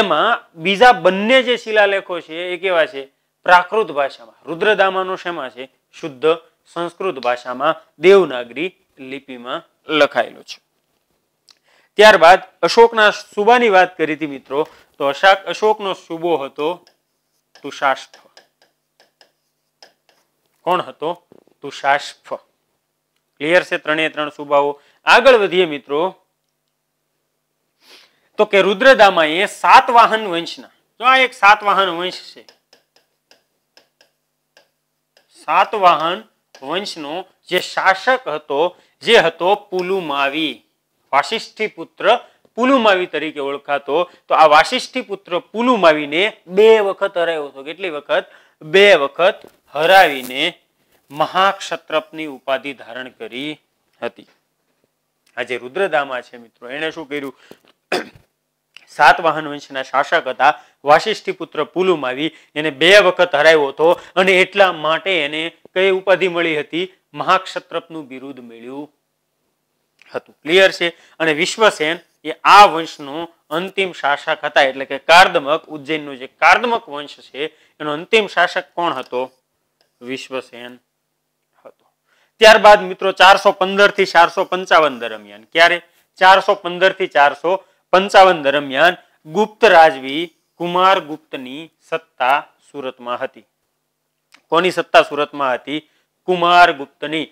S1: એમાં બીજા બંને જે શિલાલેખો છે એ કેવા છે પ્રાકૃત ભાષામાં રુદ્રદામાનો શેમાં છે શુદ્ધ સંસ્કૃત ભાષામાં દેવનાગરી લિપિમાં લખાયેલો છે ત્યારબાદ અશોકના સુબાની વાત કરી હતી મિત્રો તો અશાક અશોકનો સુબો હતો તુષાષ્ફ કોણ હતો તુષાષ્ફ ક્લિયર છે ત્રણે ત્રણ સુબાઓ આગળ વધીએ મિત્રો તો કે રુદ્રદામાએ સાતવાહન વંશના જો આ એક સાતવાહન વંશ છે સાતવાહન વંશનો જે શાસક હતો જે હતો પુલુમાવી વાસિષ્ઠી પુત્ર પુલુમાવી તરીકે ઓળખાતો તો આ વાસિષ્ઠી પુત્ર પુલુમાવીને બે વખત હરાયો હતો કેટલી વખત બે વખત હરાવીને મહાક્ષત્રપની ઉપાધિ ધારણ કરી હતી આજે રુદ્રધામા છે મિત્રો એને શું કર્યું સાતવાહન વંશના શાસક હતા વાસિષ્ઠી પુત્ર પુલુમાવી એને બે વખત હરાવ્યો હતો અને એટલા માટે એને કઈ ઉપાધિ મળી હતી મહાક્ષત્રપનું બિરુદ મળ્યું હતું ક્લિયર છે અને વિશ્વસેન એ આ વંશનું અંતિમ શાસક હતા એટલે કે કાર્દમક ઉજ્જૈનનું જે કાર્દમક વંશ છે એનો અંતિમ શાસક કોણ હતો વિશ્વસેન હતો ત્યારબાદ મિત્રો ચારસો પંદર થી ચારસો પંચાવન દરમિયાન ક્યારે ચારસો પંદર થી ચારસો પંચાવન દરમિયાન ગુપ્ત રાજવી કુમાર ગુપ્તની સત્તા સુરતમાં હતી કોની સત્તા સુરતમાં હતી કુમાર ગુપ્તની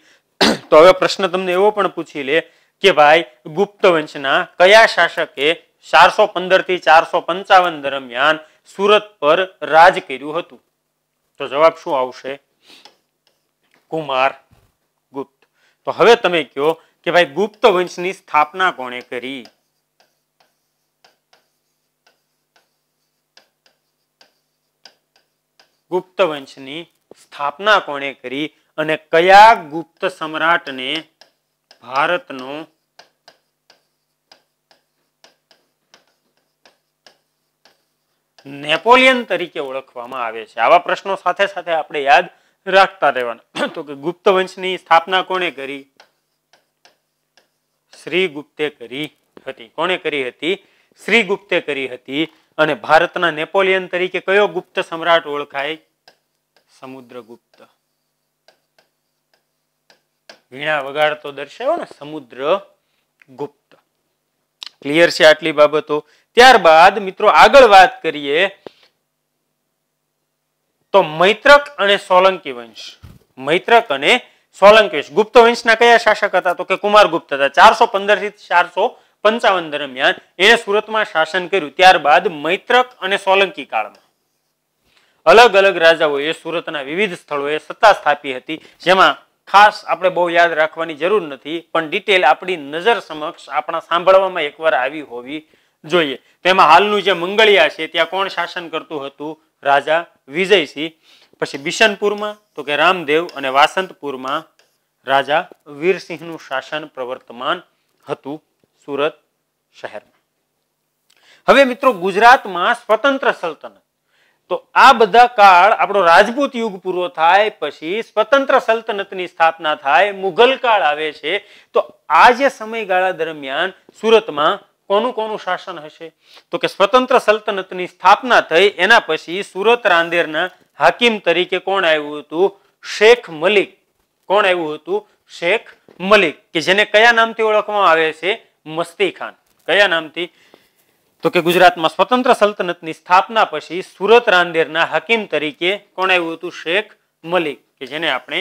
S1: તો હવે પ્રશ્ન તમને એવો પણ પૂછી લે કે ભાઈ ગુપ્ત વંશના કયા શાસકે ચારસો પંદર થી ચારસો પંચાવન દરમિયાન સુરત પર રાજ કર્યું હતું તો જવાબ શું આવશે કુમાર ગુપ્ત તો હવે તમે કહો કે ભાઈ ગુપ્ત વંશની સ્થાપના કોણે કરી ગુપ્ત વંશની સ્થાપના કોણે કરી અને કયા ગુપ્ત સમ્રાટને ભારતનું નેપોલિયન તરીકે ઓળખવામાં આવે છે આવા પ્રશ્નો સાથે સાથે આપણે યાદ રાખતા રહેવાના તો કે ગુપ્ત વંશની સ્થાપના કોણે કરી શ્રી ગુપ્તે કરી હતી કોણે કરી હતી શ્રી ગુપ્તે કરી હતી અને ભારતના નેપોલિયન તરીકે કયો ગુપ્ત સમ્રાટ ઓળખાય સમુદ્રગુપ્ત વીણા વગાડતો દર્શાવ્યો ને સમુદ્ર ગુપ્ત ક્લિયર છે આટલી બાબતો ત્યારબાદ મિત્રો આગળ વાત કરીએ તો મૈત્રક અને સોલંકી વંશ મૈત્રક અને સોલંકી વંશ ગુપ્ત વંશના કયા શાસક હતા તો કે કુમાર ગુપ્ત હતા ચારસો પંદર થી ચારસો પંચાવન દરમિયાન એને સુરતમાં શાસન કર્યું ત્યારબાદ મૈત્રક અને સોલંકી કાળમાં અલગ અલગ રાજાઓએ સુરતના વિવિધ સ્થળોએ સત્તા સ્થાપી હતી જેમાં ખાસ આપણે બહુ યાદ રાખવાની જરૂર નથી પણ ડિટેલ આપણી નજર સમક્ષ આપણા સાંભળવામાં એકવાર આવી હોવી જોઈએ તેમાં હાલનું જે મંગળિયા છે ત્યાં કોણ શાસન કરતું હતું રાજા વિજયસિંહ પછી બિશનપુરમાં તો કે રામદેવ અને વાસંતપુરમાં રાજા વીરસિંહનું શાસન પ્રવર્તમાન હતું સુરત શહેરમાં હવે મિત્રો ગુજરાતમાં સ્વતંત્ર સલ્તનત તો આ બધા કાળ આપણો રાજપૂત યુગ પૂરો થાય પછી સ્વતંત્ર સલ્તનતની સ્થાપના થાય મુઘલ કાળ આવે છે તો આ જે સમયગાળા દરમિયાન સુરતમાં કોનું કોનું શાસન હશે તો કે સ્વતંત્ર સલ્તનતની સ્થાપના થઈ એના પછી સુરત રાંદેરના હાકીમ તરીકે કોણ આવ્યું હતું શેખ મલિક કોણ આવ્યું હતું શેખ મલિક કે જેને કયા નામથી ઓળખવામાં આવે છે મસ્તી ખાન કયા નામથી તો કે ગુજરાતમાં સ્વતંત્ર સલ્તનતની સ્થાપના પછી સુરત રાંદેરના હકીમ તરીકે કોણ આવ્યું હતું શેખ મલિક કે જેને આપણે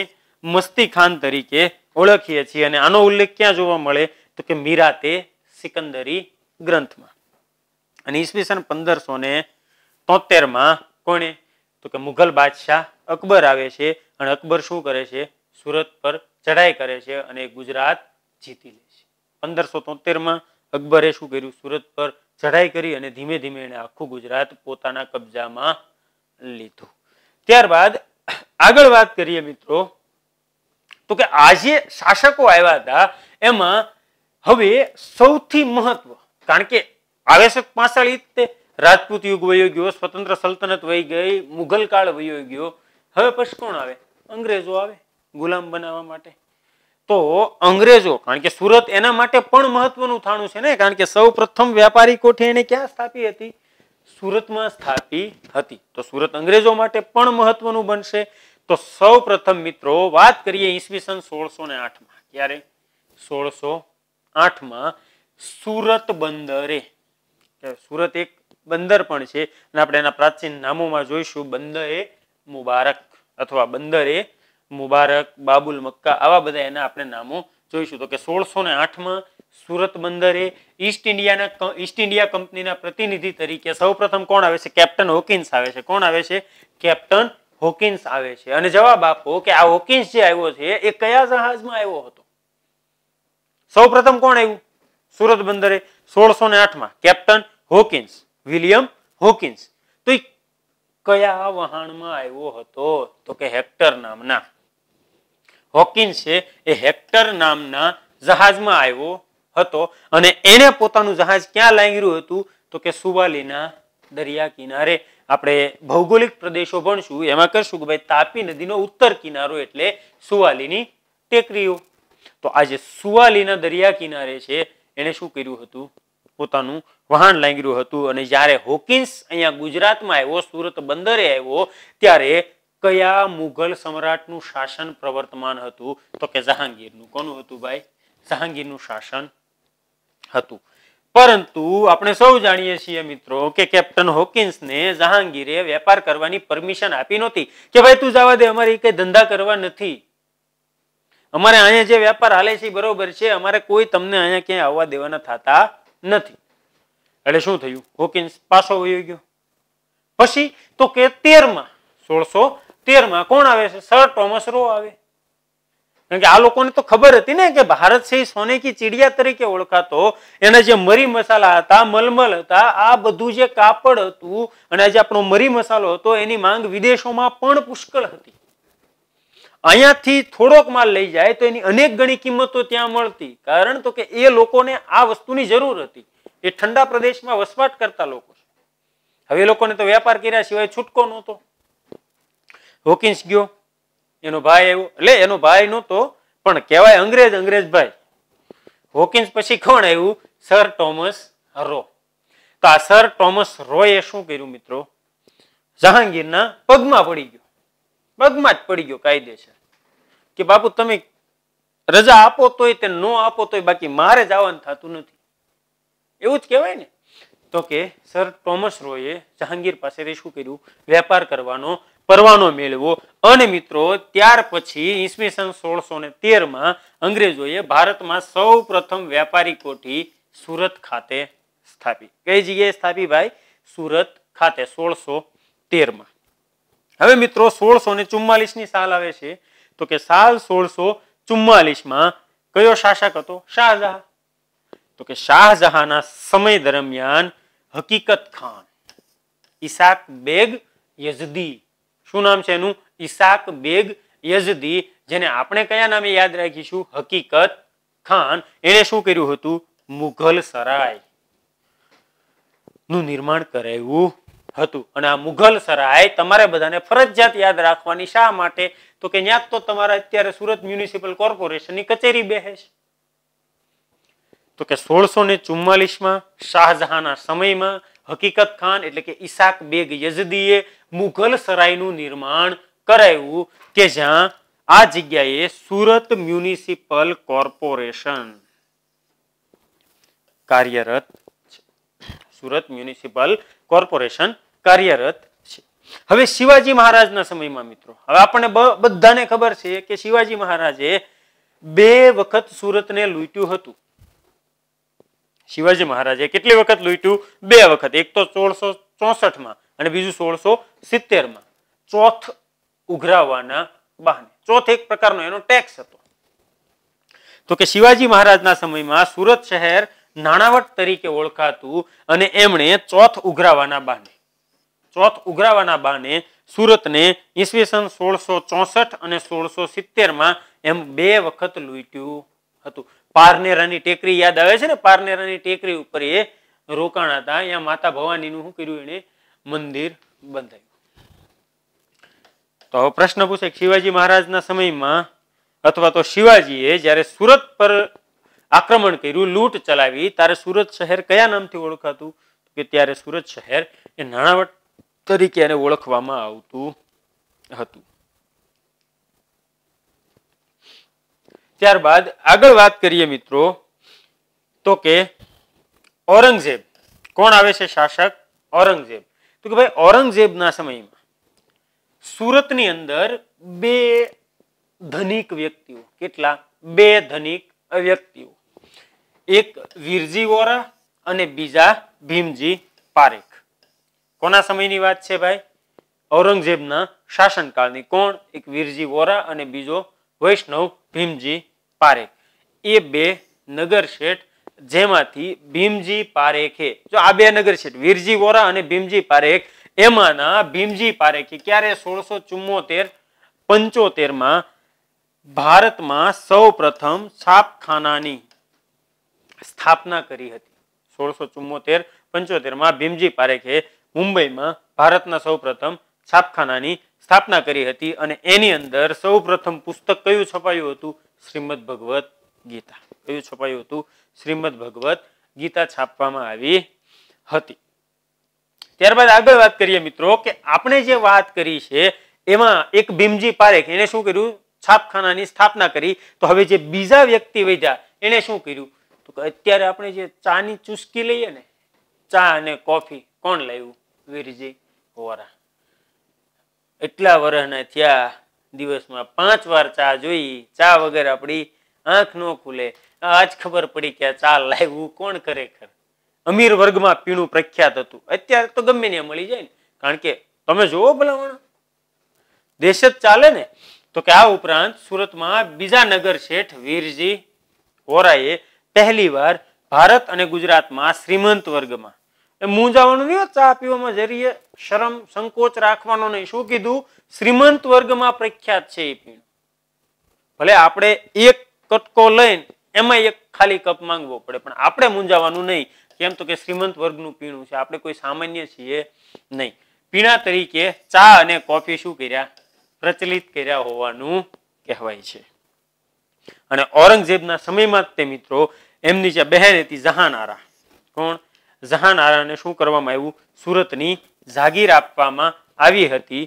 S1: મસ્તી ખાન તરીકે ઓળખીએ છીએ અને આનો ઉલ્લેખ ક્યાં જોવા મળે તો કે મીરા તે સિકંદરી ગ્રંથમાં અને ઈસવીસન પંદરસો ને તોતેરમાં કોણે તો કે મુઘલ બાદશાહ અકબર આવે છે અને અકબર શું કરે છે સુરત પર ચઢાઈ કરે છે અને ગુજરાત જીતી લે છે પંદરસો તોતેરમાં અકબરે શું કર્યું સુરત પર ચઢાઈ કરી અને ધીમે ધીમે એને આખું ગુજરાત પોતાના કબજામાં લીધું ત્યારબાદ આગળ વાત કરીએ મિત્રો તો કે આજે શાસકો આવ્યા હતા એમાં હવે સૌથી મહત્વ કારણ કે આવેશક પાસાળી તે રાજપૂત યુગ વયો ગયો સ્વતંત્ર સલ્તનત વહી ગઈ મુઘલ કાળ વયો ગયો હવે પછી કોણ આવે અંગ્રેજો આવે ગુલામ બનાવવા માટે તો અંગ્રેજો કારણ કે સુરત એના માટે પણ મહત્વનું થાણું છે ને કારણ કે સૌ પ્રથમ વ્યાપારી કોઠી એને ક્યાં સ્થાપી હતી સુરતમાં સ્થાપી હતી તો સુરત અંગ્રેજો માટે પણ મહત્વનું બનશે તો સૌ પ્રથમ મિત્રો વાત કરીએ ઈસવીસન સોળસો ને આઠમાં ક્યારે સોળસો આઠમાં સુરત બંદરે સુરત એક બંદર પણ છે અને આપણે એના પ્રાચીન નામોમાં જોઈશું બંદરે મુબારક અથવા બંદરે મુબારક બાબુલ મક્કા આવા બધા એના આપણે નામો જોઈશું તો કે સોળસો ને આઠમાં સુરત બંદરે ઈસ્ટ ઇન્ડિયાના ઈસ્ટ ઇન્ડિયા કંપનીના પ્રતિનિધિ તરીકે સૌપ્રથમ કોણ આવે છે કેપ્ટન હોકિન્સ આવે છે કોણ આવે છે કેપ્ટન હોકિન્સ આવે છે અને જવાબ આપો કે આ હોકિન્સ જે આવ્યો છે એ કયા જહાજમાં આવ્યો હતો સૌપ્રથમ કોણ આવ્યું સુરત બંદરે સોળસો ને આઠમાં કેપ્ટન હોકિન્સ વિલિયમ હોકિન્સ તો કયા વહાણમાં આવ્યો હતો તો કે હેક્ટર નામના હોકિન્સે એ હેક્ટર નામના જહાજમાં આવ્યો હતો અને એને પોતાનું જહાજ ક્યાં લાંગ્યું હતું તો કે સુવાલીના દરિયા કિનારે આપણે ભૌગોલિક પ્રદેશો ભણશું એમાં કરશું કે ભાઈ તાપી નદીનો ઉત્તર કિનારો એટલે સુવાલીની ટેકરીઓ તો આજે સુવાલીના દરિયા કિનારે છે એણે શું કર્યું હતું પોતાનું વાહન લાંગ્યું હતું અને જ્યારે હોકિન્સ અહીંયા ગુજરાતમાં આવ્યો સુરત બંદરે આવ્યો ત્યારે કયા મુઘલ સમ્રાટનું શાસન પ્રવર્તમાન હતું તો કે જહાંગીરનું કોનું હતું ભાઈ જહાંગીરનું શાસન હતું પરંતુ આપણે સૌ જાણીએ છીએ મિત્રો કે કેપ્ટન હોકિન્સને જહાંગીરે વેપાર કરવાની પરમિશન આપી નહોતી કે ભાઈ તું જવા દે અમારે કઈ ધંધા કરવા નથી અમારે અહીંયા જે વેપાર હાલે છે બરોબર છે અમારે કોઈ તમને અહીંયા ક્યાંય આવવા દેવાના થતા નથી એટલે શું થયું હોકિન્સ પાછો વયો ગયો પછી તો કે તેરમાં સોળસો તેરમાં કોણ આવે છે સર ટોમસ રો આવે કારણ કે આ લોકોને તો ખબર હતી ને કે ભારત છે સોને કી ચીડિયા તરીકે ઓળખાતો એના જે મરી મસાલા હતા મલમલ હતા આ બધું જે કાપડ હતું અને જે આપણો મરી મસાલો હતો એની માંગ વિદેશોમાં પણ પુષ્કળ હતી અહીંયાથી થોડોક માલ લઈ જાય તો એની અનેક ગણી કિંમતો ત્યાં મળતી કારણ તો કે એ લોકોને આ વસ્તુની જરૂર હતી એ ઠંડા પ્રદેશમાં વસવાટ કરતા લોકો હવે લોકોને તો વેપાર કર્યા સિવાય છૂટકો નહોતો હોકિન્સ ગયો એનો ભાઈ આવ્યો એટલે એનો ભાઈ નહોતો પણ કહેવાય અંગ્રેજ અંગ્રેજ ભાઈ હોકિન્સ પછી કોણ આવ્યું સર ટોમસ રો તો આ સર ટોમસ રોએ શું કર્યું મિત્રો જહાંગીરના પગમાં પડી ગયો પગમાં જ પડી ગયો કાયદેસર કે બાપુ તમે રજા આપો તોય તે ન આપો તોય બાકી મારે જ આવવાનું થતું નથી એવું જ કહેવાય ને તો કે સર ટોમસ રોએ જહાંગીર પાસેથી શું કર્યું વેપાર કરવાનો પરવાનો મેળવો અને મિત્રો ત્યાર પછી ઈસવીસન સોળસો ને તેરમાં અંગ્રેજોએ ભારતમાં સૌ પ્રથમ વ્યાપારી કોઠી સુરત ખાતે સ્થાપી કઈ જગ્યાએ સ્થાપી ભાઈ સુરત ખાતે સોળસો તેરમાં હવે મિત્રો સોળસો ને ની સાલ આવે છે તો કે સાલ સોળસો ચુમ્માલીસમાં કયો શાસક હતો શાહજહાં તો કે શાહજહાંના સમય દરમિયાન હકીકત ખાન ઈસાક બેગ યઝદી શું નામ છે એનું ઈસાક બેગ યઝદી જેને આપણે કયા નામે યાદ રાખીશું હકીકત ખાન એને શું કર્યું હતું મુઘલ સરાય નું નિર્માણ કરાવ્યું હતું અને આ મુઘલ સરાય તમારે બધાને ફરજિયાત યાદ રાખવાની શા માટે તો કે ત્યાં તો તમારા અત્યારે સુરત મ્યુનિસિપલ કોર્પોરેશનની કચેરી બેસે તો કે સોળસો ને ચુમ્માલીસમાં શાહજહાના સમયમાં હકીકત ખાન એટલે કે ઈસાક બેગ યઝદીએ મુઘલ સરાયનું નિર્માણ કરાયું કે જ્યાં આ જગ્યાએ સુરત મ્યુનિસિપલ કોર્પોરેશન કાર્યરત સુરત મ્યુનિસિપલ કોર્પોરેશન કાર્યરત છે હવે શિવાજી મહારાજના સમયમાં મિત્રો હવે આપણને બધાને ખબર છે કે શિવાજી મહારાજે બે વખત સુરતને લૂંટ્યું હતું શિવાજી મહારાજે કેટલી વખત લૂંટ્યું બે વખત એક તો સોળસો ચોસઠમાં અને બીજું સોળસો સિત્તેરમાં ચોથ ઉઘરાવાના બહાને ચોથ એક પ્રકારનો એનો ટેક્સ હતો તો કે શિવાજી મહારાજના સમયમાં સુરત શહેર નાણાવટ તરીકે ઓળખાતું અને એમણે ચોથ ઉઘરાવાના બહાને ચોથ ઉઘરાવાના બહાને સુરતને ઈસવીસન સોળસો ચોસઠ અને સોળસો સિત્તેરમાં એમ બે વખત લૂંટ્યું હતું પારનેરાની ટેકરી યાદ આવે છે ને પારનેરાની ટેકરી ઉપર એ રોકાણ હતા અહીંયા માતા ભવાનીનું શું કર્યું એને મંદિર બંધાયું તો પ્રશ્ન પૂછે શિવાજી મહારાજના સમયમાં અથવા તો શિવાજીએ જ્યારે સુરત પર આક્રમણ કર્યું લૂંટ ચલાવી ત્યારે સુરત શહેર કયા નામથી ઓળખાતું કે ત્યારે સુરત શહેર એ નાણાવટ તરીકે એને ઓળખવામાં આવતું હતું ત્યારબાદ આગળ વાત કરીએ મિત્રો તો કે ઔરંગઝેબ કોણ આવે છે શાસક ઔરંગઝેબ તો કે ભાઈ ઔરંગઝેબના સમયમાં સુરતની અંદર બે ધનિક વ્યક્તિઓ કેટલા બે ધનિક વ્યક્તિઓ એક વીરજી વોરા અને બીજા ભીમજી પારેખ કોના સમયની વાત છે ભાઈ ઔરંગઝેબના શાસનકાળની કોણ એક વીરજી વોરા અને બીજો વૈષ્ણવ ભીમજી પારેખ એ બે નગર શેઠ જેમાંથી ભીમજી પારેખે જો આ બે નગર શેઠ વીરજી વોરા અને ભીમજી પારેખ એમાંના ભીમજી પારેખે ક્યારે સોળસો ચુમ્મોતેર પંચોતેરમાં ભારતમાં સૌ પ્રથમ છાપખાનાની સ્થાપના કરી હતી સોળસો ચુમ્મોતેર પંચોતેરમાં ભીમજી પારેખે મુંબઈમાં ભારતના સૌ પ્રથમ છાપખાનાની સ્થાપના કરી હતી અને એની અંદર સૌપ્રથમ પુસ્તક કયું છપાયું હતું શ્રીમદ ભગવત ગીતા કયું છપાયું હતું શ્રીમદ ભગવત ગીતા છાપવામાં આવી હતી ત્યારબાદ આગળ વાત કરીએ મિત્રો કે આપણે જે વાત કરી છે એમાં એક ભીમજી પારેખ એને શું કર્યું છાપખાનાની સ્થાપના કરી તો હવે જે બીજા વ્યક્તિ વધ્યા એને શું કર્યું તો અત્યારે આપણે જે ચાની ચુસ્કી લઈએ ને ચા અને કોફી કોણ લાવ્યું વીરજી વોરા એટલા વર્ષના થયા દિવસમાં પાંચ વાર ચા જોઈ ચા વગર આપણી આંખ ન ખુલે આજ ખબર પડી કે ચા લાવવું કોણ કરે ખર અમીર વર્ગમાં પીણું પ્રખ્યાત હતું અત્યારે તો ગમે ત્યાં મળી જાય ને કારણ કે તમે જોવો ભલામણ દેશ જ ચાલે ને તો કે આ ઉપરાંત સુરતમાં બીજા નગર શેઠ વીરજી ઓરાએ પહેલી વાર ભારત અને ગુજરાતમાં શ્રીમંત વર્ગમાં એ મૂંઝાવાનું નહીં ચા પીવામાં જરીએ શરમ સંકોચ રાખવાનો નહીં શું કીધું શ્રીમંત વર્ગમાં પ્રખ્યાત છે એ પીણું ભલે આપણે એક કટકો લઈને એમાં એક ખાલી કપ માંગવો પડે પણ આપણે મૂંઝાવાનું નહીં કેમ તો કે શ્રીમંત વર્ગનું પીણું છે આપણે કોઈ સામાન્ય છીએ નહીં પીણા તરીકે ચા અને કોફી શું કર્યા પ્રચલિત કર્યા હોવાનું કહેવાય છે અને ઔરંગઝેબના સમયમાં તે મિત્રો એમની જે બહેન હતી જહાનારા કોણ જહાંનારાને શું કરવામાં આવ્યું સુરતની જાગીર આપવામાં આવી હતી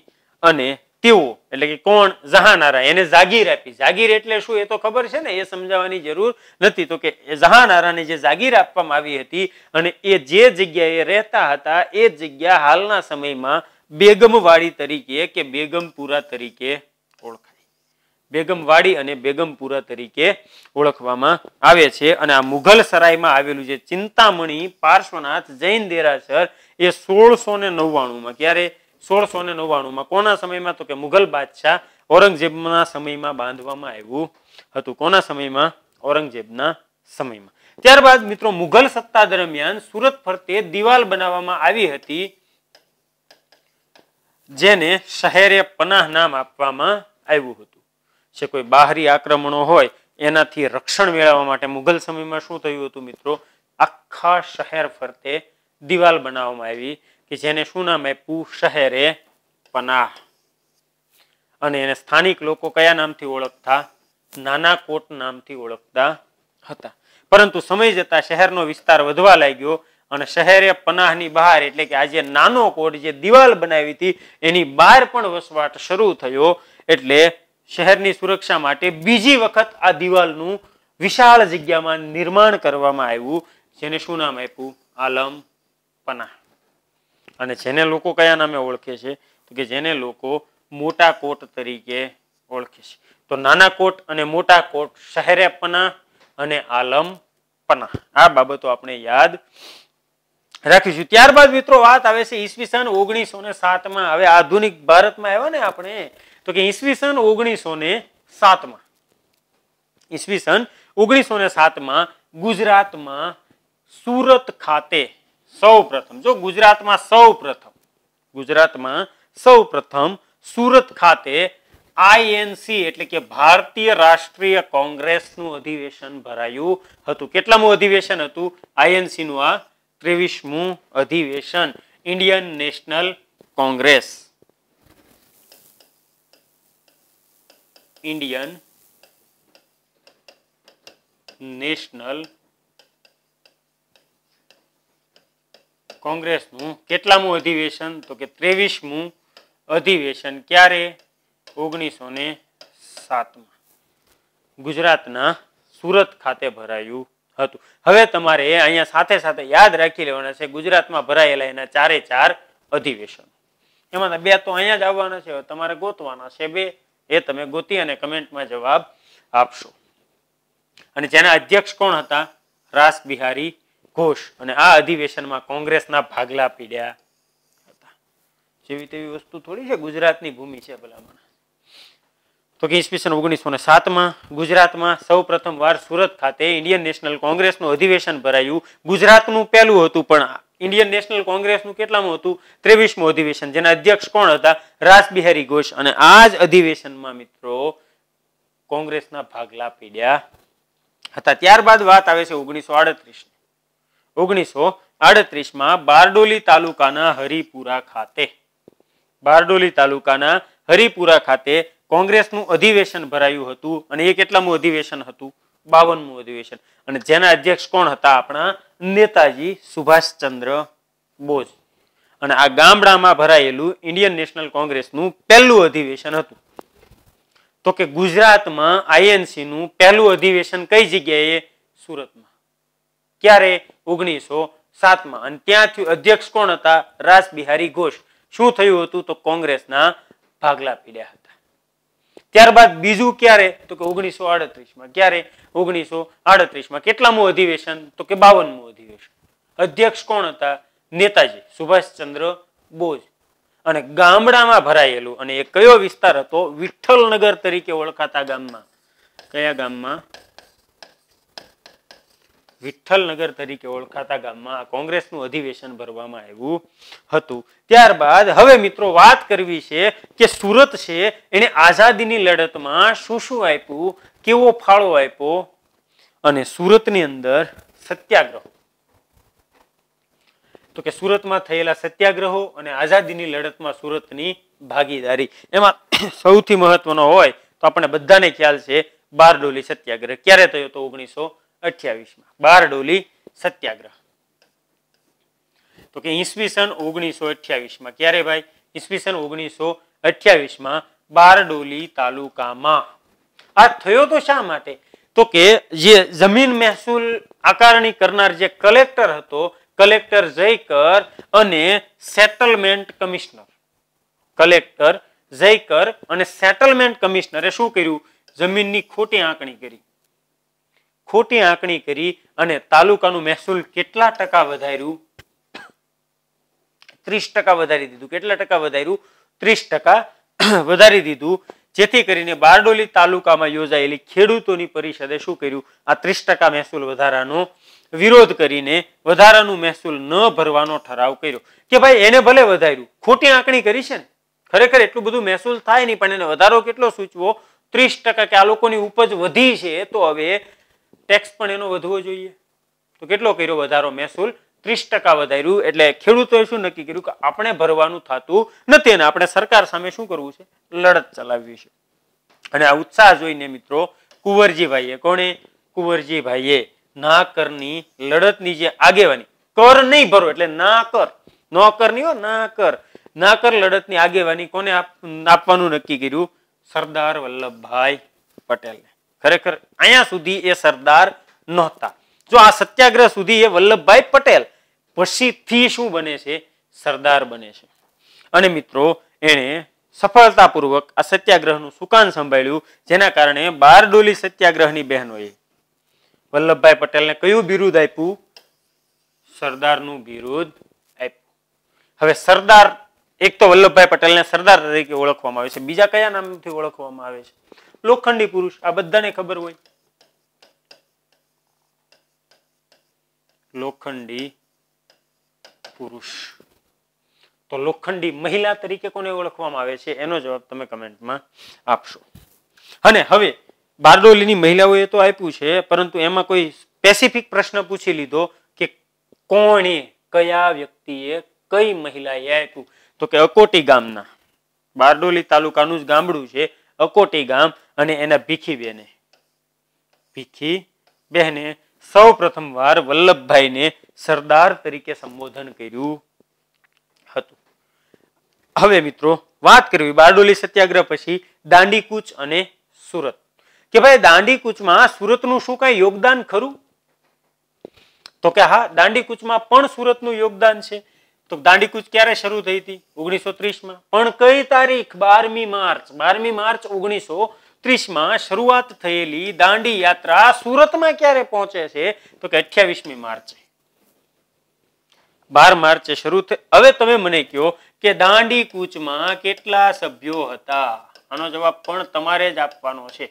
S1: અને તેઓ એટલે કે કોણ જહાનારા એને જાગીર આપી જાગીર એટલે શું એ તો ખબર છે ને એ સમજાવવાની જરૂર નથી તો કે જહાનારાને જે જાગીર આપવામાં આવી હતી અને એ જે જગ્યાએ રહેતા હતા એ જગ્યા હાલના સમયમાં બેગમવાડી તરીકે કે બેગમપુરા તરીકે ઓળખાય બેગમવાડી અને બેગમપુરા તરીકે ઓળખવામાં આવે છે અને આ મુઘલ સરાયમાં આવેલું જે ચિંતામણી પાર્શ્વનાથ જૈન દેરાસર એ સોળસો ને નવ્વાણુંમાં ક્યારે સોળસો ને નવ્વાણુંમાં કોના સમયમાં તો કે મુઘલ બાદશાહ ઔરંગઝેબના સમયમાં બાંધવામાં આવ્યું હતું કોના સમયમાં ઔરંગઝેબના સમયમાં ત્યારબાદ મિત્રો મુઘલ સત્તા દરમિયાન સુરત ફરતે દિવાલ બનાવવામાં આવી હતી જેને શહેરે પનાહ નામ આપવામાં આવ્યું હતું જે કોઈ બહારી આક્રમણો હોય એનાથી રક્ષણ મેળવવા માટે મુઘલ સમયમાં શું થયું હતું મિત્રો આખા શહેર ફરતે દિવાલ બનાવવામાં આવી કે જેને શું નામ આપ્યું શહેરે પનાહ અને એને સ્થાનિક લોકો કયા નામથી ઓળખતા નાના કોટ નામથી ઓળખતા હતા પરંતુ સમય જતા શહેરનો વિસ્તાર વધવા લાગ્યો અને શહેરે પનાહની બહાર એટલે કે આજે નાનો કોટ જે દિવાલ બનાવી હતી એની બહાર પણ વસવાટ શરૂ થયો એટલે શહેરની સુરક્ષા માટે બીજી વખત આ દિવાલનું વિશાળ જગ્યામાં નિર્માણ કરવામાં આવ્યું જેને શું નામ આપ્યું આલમ પના અને જેને લોકો કયા નામે ઓળખે છે તો કે જેને લોકો મોટા કોટ તરીકે ઓળખે છે તો નાના કોટ અને મોટા કોટ શહેરે પના અને આલમ પના આ બાબતો આપણે યાદ રાખીશું ત્યારબાદ મિત્રો વાત આવે છે ઈસવીસન ઓગણીસો ને સાતમાં હવે આધુનિક ભારતમાં આવ્યા ને આપણે તો કે ઈસવીસન ઓગણીસો ને સાતમાં ઈસવીસન ઓગણીસો ને સાતમાં ગુજરાતમાં સુરત ખાતે સૌ પ્રથમ જો ગુજરાતમાં સૌ પ્રથમ ગુજરાતમાં સૌ પ્રથમ સુરત ખાતે આઈએનસી એટલે કે ભારતીય રાષ્ટ્રીય કોંગ્રેસનું અધિવેશન ભરાયું હતું કેટલામું અધિવેશન હતું આઈએનસીનું આ ત્રેવીસમું અધિવેશન Indian National Congress Indian National કોંગ્રેસનું કેટલામું અધિવેશન તો કે ત્રેવીસમું અધિવેશન ક્યારે ઓગણીસો ને સાતમાં ગુજરાતના સુરત ખાતે ભરાયું હતું હવે તમારે અહીંયા સાથે સાથે યાદ રાખી લેવાના છે ગુજરાતમાં ભરાયેલા એના ચારે ચાર અધિવેશન એમાં બે તો અહીંયા જ આવવાના છે તમારે ગોતવાના છે બે એ તમે ગોતી અને કમેન્ટમાં જવાબ આપશો અને જેના અધ્યક્ષ કોણ હતા રાસ બિહારી ઘોષ અને આ અધિવેશનમાં કોંગ્રેસના ભાગલા પીડ્યા હતા જેવી તેવી વસ્તુ થોડી છે ગુજરાતની ભૂમિ છે ભલામણ તો કે ઈસવીસન ઓગણીસો ને સાતમાં ગુજરાતમાં સૌ પ્રથમવાર સુરત ખાતે ઇન્ડિયન નેશનલ કોંગ્રેસનું અધિવેશન ભરાયું ગુજરાતનું પહેલું હતું પણ ઇન્ડિયન નેશનલ કોંગ્રેસનું કેટલામાં હતું ત્રેવીસમું અધિવેશન જેના અધ્યક્ષ કોણ હતા રાસ બિહારી ઘોષ અને આ જ અધિવેશનમાં મિત્રો કોંગ્રેસના ભાગલા પીડ્યા હતા ત્યારબાદ વાત આવે છે ઓગણીસો આડત્રીસ ઓગણીસો આડત્રીસમાં બારડોલી તાલુકાના હરિપુરા ખાતે બારડોલી તાલુકાના હરિપુરા ખાતે કોંગ્રેસનું અધિવેશન ભરાયું હતું અને એ કેટલામું અધિવેશન હતું બાવનમું અધિવેશન અને જેના અધ્યક્ષ કોણ હતા આપણા નેતાજી સુભાષચંદ્ર બોઝ અને આ ગામડામાં ભરાયેલું ઇન્ડિયન નેશનલ કોંગ્રેસનું પહેલું અધિવેશન હતું તો કે ગુજરાતમાં આઈએનસીનું પહેલું અધિવેશન કઈ જગ્યાએ સુરતમાં ક્યારે ઓગણીસો સાતમાં અને ત્યાંથી અધ્યક્ષ કોણ હતા રાસબિહારી ઘોષ શું થયું હતું તો કોંગ્રેસના ભાગલા પીડ્યા હતા ત્યારબાદ બીજું ક્યારે તો કે ઓગણીસો માં ક્યારે ઓગણીસો આડત્રીસમાં કેટલામું અધિવેશન તો કે બાવનમું અધિવેશન અધ્યક્ષ કોણ હતા નેતાજી સુભાષચંદ્ર બોઝ અને ગામડામાં ભરાયેલું અને એ કયો વિસ્તાર હતો વિઠ્ઠલનગર તરીકે ઓળખાતા ગામમાં કયા ગામમાં વિઠ્ઠલનગર તરીકે ઓળખાતા ગામમાં કોંગ્રેસનું અધિવેશન ભરવામાં આવ્યું હતું ત્યારબાદ હવે મિત્રો વાત કરવી છે કે સુરત છે એને આઝાદીની લડતમાં શું શું આપ્યું કેવો ફાળો આપ્યો અને સુરતની અંદર સત્યાગ્રહ તો કે સુરતમાં થયેલા સત્યાગ્રહો અને આઝાદીની લડતમાં સુરતની ભાગીદારી એમાં [coughs] સૌથી મહત્વનો હોય તો આપણે બધાને ખ્યાલ છે બારડોલી સત્યાગ્રહ ક્યારે થયો તો ઓગણીસો અઠ્યાવીસમાં બારડોલી સત્યાગ્રહ તો કે ઈસવીસન ઓગણીસો અઠ્યાવીસમાં ક્યારે ભાઈ ઈસવીસન ઓગણીસો અઠ્યાવીસમાં બારડોલી તાલુકામાં આ થયો તો શા માટે તો કે જે જમીન મહેસૂલ આકારણી કરનાર જે કલેક્ટર હતો કલેક્ટર જયકર અને સેટલમેન્ટ કમિશનર કલેક્ટર જયકર અને સેટલમેન્ટ કમિશનરે શું કર્યું જમીનની ખોટી આંકણી કરી ખોટી આંકણી કરી અને તાલુકાનું મહેસૂલ કેટલા ટકા વધાર્યું ત્રીસ ટકા વધારી દીધું કેટલા ટકા વધાર્યું ત્રીસ ટકા વધારી દીધું જેથી કરીને બારડોલી તાલુકામાં યોજાયેલી ખેડૂતોની પરિષદે શું કર્યું આ ત્રીસ ટકા મહેસૂલ વધારાનો વિરોધ કરીને વધારાનું મહેસૂલ ન ભરવાનો ઠરાવ કર્યો કે ભાઈ એને ભલે વધાર્યું ખોટી આંકણી કરી છે ને ખરેખર એટલું બધું મહેસૂલ થાય નહીં પણ એને વધારો કેટલો સૂચવો ત્રીસ ટકા કે આ લોકોની ઉપજ વધી છે તો હવે ટેક્સ પણ એનો વધવો જોઈએ તો કેટલો કર્યો વધારો મહેસૂલ ત્રીસ ટકા વધાર્યું એટલે ખેડૂતોએ શું નક્કી કર્યું કે આપણે ભરવાનું થતું નથી અને આપણે સરકાર સામે શું કરવું છે લડત ચલાવવી છે અને આ ઉત્સાહ જોઈને મિત્રો કુંવરજીભાઈએ કોણે કુંવરજીભાઈએ ના કરની લડતની જે આગેવાની કર નહીં ભરો એટલે ના કર નોકર નહીં હો ના કર ના કર લડતની આગેવાની કોને આપવાનું નક્કી કર્યું સરદાર વલ્લભભાઈ પટેલને ખરેખર અહીંયા સુધી એ સરદાર નહોતા જો આ સત્યાગ્રહ સુધી એ વલ્લભભાઈ પટેલ પછીથી શું બને છે સરદાર બને છે અને મિત્રો એણે સફળતાપૂર્વક આ સત્યાગ્રહનું સુકાન સંભાળ્યું જેના કારણે બારડોલી સત્યાગ્રહની બહેનોએ વલ્લભભાઈ પટેલને કયું બિરુદ આપ્યું સરદારનું બિરુદ આપ્યું હવે સરદાર એક તો વલ્લભભાઈ પટેલને સરદાર તરીકે ઓળખવામાં આવે છે બીજા કયા નામથી ઓળખવામાં આવે છે લોખંડી પુરુષ આ બધાને ખબર હોય લોખંડી પુરુષ તો લોખંડી મહિલા તરીકે કોને ઓળખવામાં આવે છે એનો જવાબ તમે કમેન્ટમાં આપશો અને હવે બારડોલીની મહિલાઓએ તો આપ્યું છે પરંતુ એમાં કોઈ સ્પેસિફિક પ્રશ્ન પૂછી લીધો કે કોણે કયા વ્યક્તિએ કઈ મહિલાએ આપ્યું તો કે અકોટી ગામના બારડોલી તાલુકાનું જ ગામડું છે અકોટી ગામ અને એના ભીખી બેને ભીખી બહેને સૌ પ્રથમવાર વલ્લભભાઈને સરદાર તરીકે સંબોધન કર્યું હતું હવે મિત્રો વાત કરવી બારડોલી સત્યાગ્રહ પછી દાંડીકૂચ અને સુરત કે ભાઈ દાંડીકૂચમાં સુરતનું શું કઈ યોગદાન ખરું તો કે હા દાંડીકૂચમાં પણ સુરતનું યોગદાન છે તો દાંડીકૂચ ક્યારે શરૂ થઈ હતી ઓગણીસો ત્રીસમાં પણ કઈ તારીખ બારમી માર્ચ બારમી માર્ચ ઓગણીસો ત્રીસમાં શરૂઆત થયેલી દાંડી યાત્રા સુરતમાં ક્યારે પહોંચે છે તો કે અઠ્યાવીસમી માર્ચે બાર માર્ચે શરૂ થઈ હવે તમે મને કહો કે દાંડી કૂચમાં કેટલા સભ્યો હતા આનો જવાબ પણ તમારે જ આપવાનો છે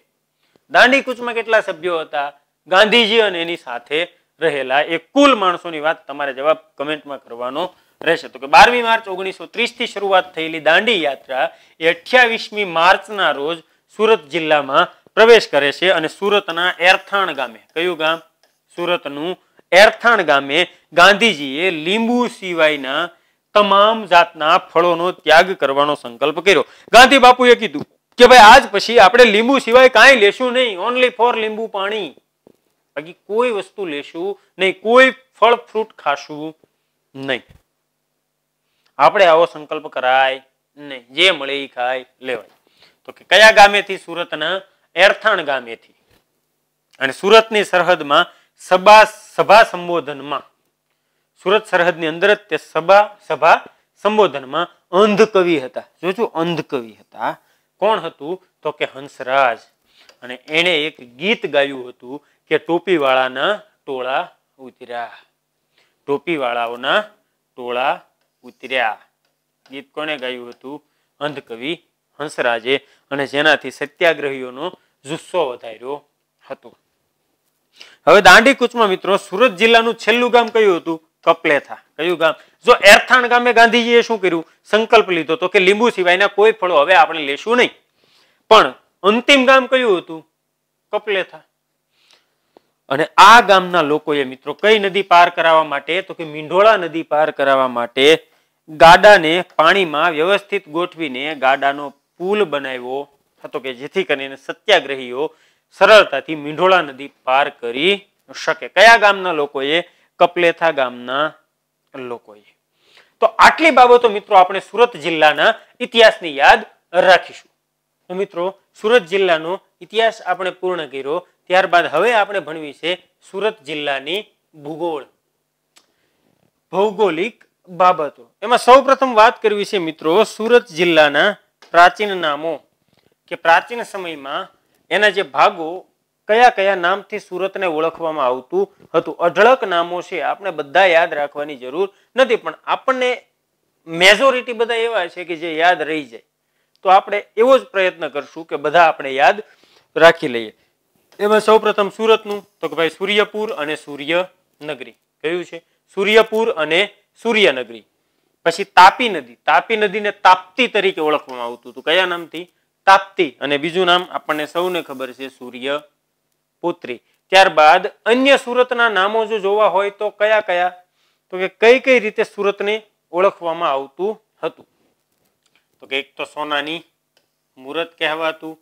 S1: દાંડી કૂચમાં કેટલા સભ્યો હતા ગાંધીજી અને એની સાથે રહેલા એ કુલ માણસોની વાત તમારે જવાબ કમેન્ટમાં કરવાનો રહેશે તો કે બારમી માર્ચ ઓગણીસો ત્રીસથી શરૂઆત થયેલી દાંડી યાત્રા એ અઠ્યાવીસમી માર્ચના રોજ સુરત જિલ્લામાં પ્રવેશ કરે છે અને સુરતના એરથાણ ગામે કયું ગામ સુરતનું એરથાણ ગામે ગાંધીજીએ લીંબુ સિવાયના તમામ જાતના ફળોનો ત્યાગ કરવાનો સંકલ્પ કર્યો ગાંધી બાપુએ કીધું કે ભાઈ આજ પછી આપણે લીંબુ સિવાય કાંઈ લેશું નહીં ઓનલી ફોર લીંબુ પાણી બાકી કોઈ વસ્તુ લેશું નહીં કોઈ ફળ ફ્રૂટ ખાશું નહીં આપણે આવો સંકલ્પ કરાય નહીં જે મળે એ ખાય લેવાય તો કે કયા ગામેથી સુરતના એરથાણ ગામેથી અને સુરતની સરહદમાં સભા સભા સંબોધનમાં સુરત સરહદની અંદર જ તે સભા સભા સંબોધનમાં અંધ કવિ હતા જોજો અંધ કવિ હતા કોણ હતું તો કે હંસરાજ અને એણે એક ગીત ગાયું હતું કે ટોપીવાળાના ટોળા ઉતર્યા ટોપીવાળાઓના ટોળા ઉતર્યા ગીત કોણે ગાયું હતું અંધ કવિ હંસરાજે અને જેનાથી સત્યાગ્રહીઓનો જુસ્સો વધાર્યો હતો હવે દાંડી કૂચમાં મિત્રો સુરત જિલ્લાનું છેલ્લું ગામ કયું હતું કપલેથા કયું ગામ જો એરથાણ ગામે ગાંધીજીએ શું કર્યું સંકલ્પ લીધો તો કે લીંબુ સિવાયના કોઈ ફળો હવે આપણે લેશું નહીં પણ અંતિમ ગામ કયું હતું કપલેથા અને આ ગામના લોકોએ મિત્રો કઈ નદી પાર કરાવવા માટે તો કે મીંઢોળા નદી પાર કરાવવા માટે ગાડાને પાણીમાં વ્યવસ્થિત ગોઠવીને ગાડાનો પુલ બનાવ્યો હતો કે જેથી કરીને સત્યાગ્રહીઓ સરળતાથી મીંઢોળા નદી પાર કરી શકે કયા ગામના લોકોએ કપલેથા ગામના લોકોએ તો આટલી બાબતો મિત્રો આપણે સુરત જિલ્લાના ઇતિહાસની યાદ રાખીશું મિત્રો સુરત જિલ્લાનો ઇતિહાસ આપણે પૂર્ણ કર્યો ત્યારબાદ હવે આપણે ભણવી છે સુરત જિલ્લાની ભૂગોળ ભૌગોલિક બાબતો એમાં સૌ વાત કરવી છે મિત્રો સુરત જિલ્લાના પ્રાચીન નામો કે પ્રાચીન સમયમાં એના જે ભાગો કયા કયા નામથી સુરતને ઓળખવામાં આવતું હતું અઢળક નામો છે આપણે બધા યાદ રાખવાની જરૂર નથી પણ આપણને મેજોરિટી બધા એવા છે કે જે યાદ રહી જાય તો આપણે એવો જ પ્રયત્ન કરશું કે બધા આપણે યાદ રાખી લઈએ એમાં સૌપ્રથમ સુરતનું તો કે ભાઈ સૂર્યપુર અને સૂર્યનગરી કયું છે સૂર્યપુર અને સૂર્યનગરી પછી તાપી નદી તાપી નદીને તાપ્તી તરીકે ઓળખવામાં આવતું હતું કયા નામથી તાપ્તી અને બીજું નામ આપણને સૌને ખબર છે સૂર્ય પુત્રી ત્યારબાદ અન્ય સુરતના નામો જો જોવા હોય તો કયા કયા તો કે કઈ કઈ રીતે સુરતને ઓળખવામાં આવતું હતું તો કે એક તો સોનાની મુરત કહેવાતું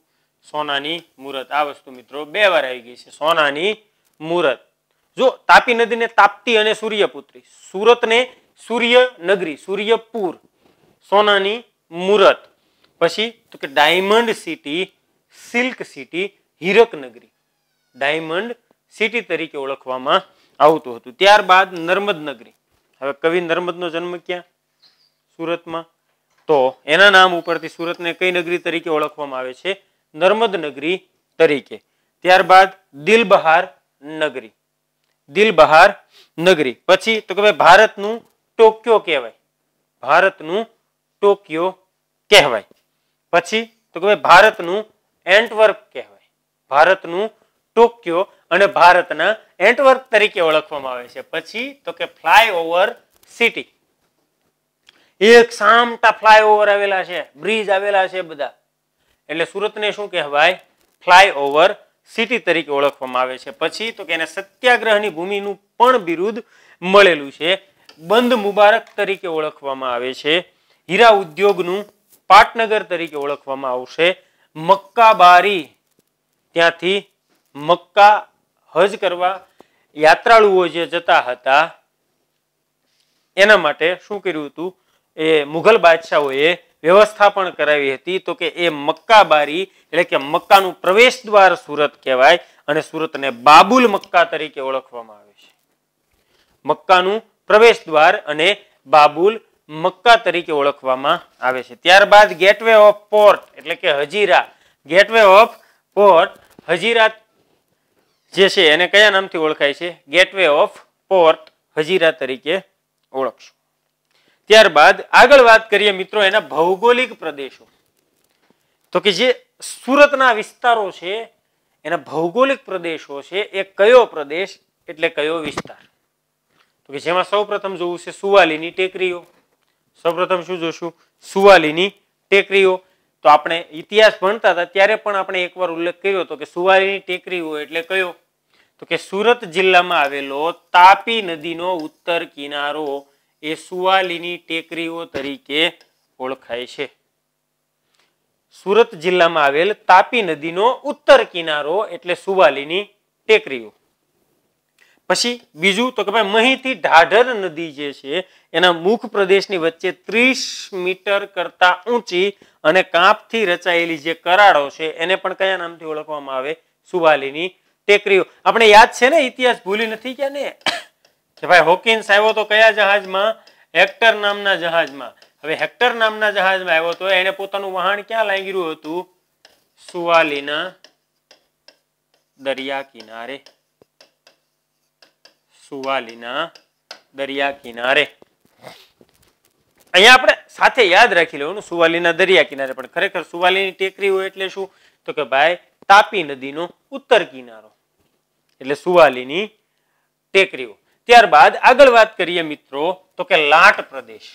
S1: સોનાની મુરત આ વસ્તુ મિત્રો બે વાર આવી ગઈ છે સોનાની મુરત જો તાપી નદીને તાપતી અને સૂર્યપુત્રી સુરતને સૂર્ય નગરી સૂર્યપુર સોનાની મુરત પછી તો કે ડાયમંડ સિટી સિલ્ક સિટી હીરક નગરી ડાયમંડ સિટી તરીકે ઓળખવામાં આવતું હતું ત્યારબાદ નર્મદ નગરી હવે કવિ નર્મદનો જન્મ ક્યાં સુરતમાં તો એના નામ ઉપરથી સુરતને કઈ નગરી તરીકે ઓળખવામાં આવે છે નર્મદ નગરી તરીકે ત્યારબાદ દિલબહાર નગરી દિલબહાર નગરી પછી તો કે ભાઈ ભારતનું ટોક્યો કહેવાય ભારતનું ટોક્યો કહેવાય પછી તો કે ભારતનું એન્ટવર્ક કહેવાય ભારતનું ટોક્યો અને ભારતના એન્ટવર્ક તરીકે ઓળખવામાં આવે છે પછી તો કે ફ્લાયઓવર સિટી એક સામટા ફ્લાયઓવર આવેલા છે બ્રિજ આવેલા છે બધા એટલે સુરતને શું કહેવાય ફ્લાયઓવર સિટી તરીકે ઓળખવામાં આવે છે પછી તો કે એને સત્યાગ્રહની ભૂમિનું પણ બિરુદ મળેલું છે બંધ મુબારક તરીકે ઓળખવામાં આવે છે હીરા ઉદ્યોગનું પાટનગર તરીકે ઓળખવામાં આવશે મક્કાબારી ત્યાંથી મક્કા હજ કરવા યાત્રાળુઓ જે જતા હતા એના માટે શું કર્યું હતું એ મુઘલ બાદશાહોએ વ્યવસ્થા પણ કરાવી હતી તો કે એ મક્કાબારી એટલે કે મક્કાનું પ્રવેશ દ્વાર સુરત કહેવાય અને સુરતને બાબુલ મક્કા તરીકે ઓળખવામાં આવે છે મક્કાનું પ્રવેશ દ્વાર અને બાબુલ મક્કા તરીકે ઓળખવામાં આવે છે ત્યારબાદ ગેટવે ઓફ પોર્ટ એટલે કે Hazira gateway of port Hazira જે છે એને કયા નામથી ઓળખાય છે ગેટવે ઓફ પોર્ટ હજીરા તરીકે ઓળખશું ત્યારબાદ આગળ વાત કરીએ મિત્રો એના ભૌગોલિક પ્રદેશો તો કે જે સુરતના વિસ્તારો છે એના ભૌગોલિક પ્રદેશો છે એ કયો પ્રદેશ એટલે કયો વિસ્તાર તો કે જેમાં સૌપ્રથમ જોવું છે સુવાલીની ટેકરીઓ સૌપ્રથમ શું જોશું સુવાલીની ટેકરીઓ તો આપણે ઇતિહાસ ભણતા હતા ત્યારે પણ આપણે એકવાર ઉલ્લેખ કર્યો હતો કે સુવાલીની ટેકરીઓ એટલે કયો તો કે સુરત જિલ્લામાં આવેલો તાપી નદીનો ઉત્તર કિનારો એ સુવાલીની ટેકરીઓ તરીકે ઓળખાય છે સુરત જિલ્લામાં આવેલ તાપી નદીનો ઉત્તર કિનારો એટલે સુવાલીની ટેકરીઓ પછી બીજું તો કે ભાઈ મહીથી ઢાઢર નદી જે છે એના મુખ પ્રદેશની વચ્ચે ત્રીસ મીટર કરતા ઊંચી અને કાંપથી રચાયેલી જે કરાડો છે એને પણ કયા નામથી ઓળખવામાં આવે સુવાલીની ટેકરીઓ આપણે યાદ છે ને ઇતિહાસ ભૂલી નથી ગયા ને કે ભાઈ હોકિન્સ આવ્યો તો કયા જહાજમાં હેક્ટર નામના જહાજમાં હવે હેક્ટર નામના જહાજમાં આવ્યો તો એને પોતાનું વહાણ ક્યાં લાગ્યું હતું સુવાલીના દરિયા કિનારે સુવાલીના દરિયા કિનારે અહીંયા આપણે સાથે યાદ રાખી લેવાનું સુવાલીના દરિયા કિનારે પણ ખરેખર સુવાલીની ટેકરી હોય એટલે શું તો કે ભાઈ તાપી નદીનો ઉત્તર કિનારો એટલે સુવાલીની ટેકરીઓ ત્યારબાદ આગળ વાત કરીએ મિત્રો તો કે લાટ પ્રદેશ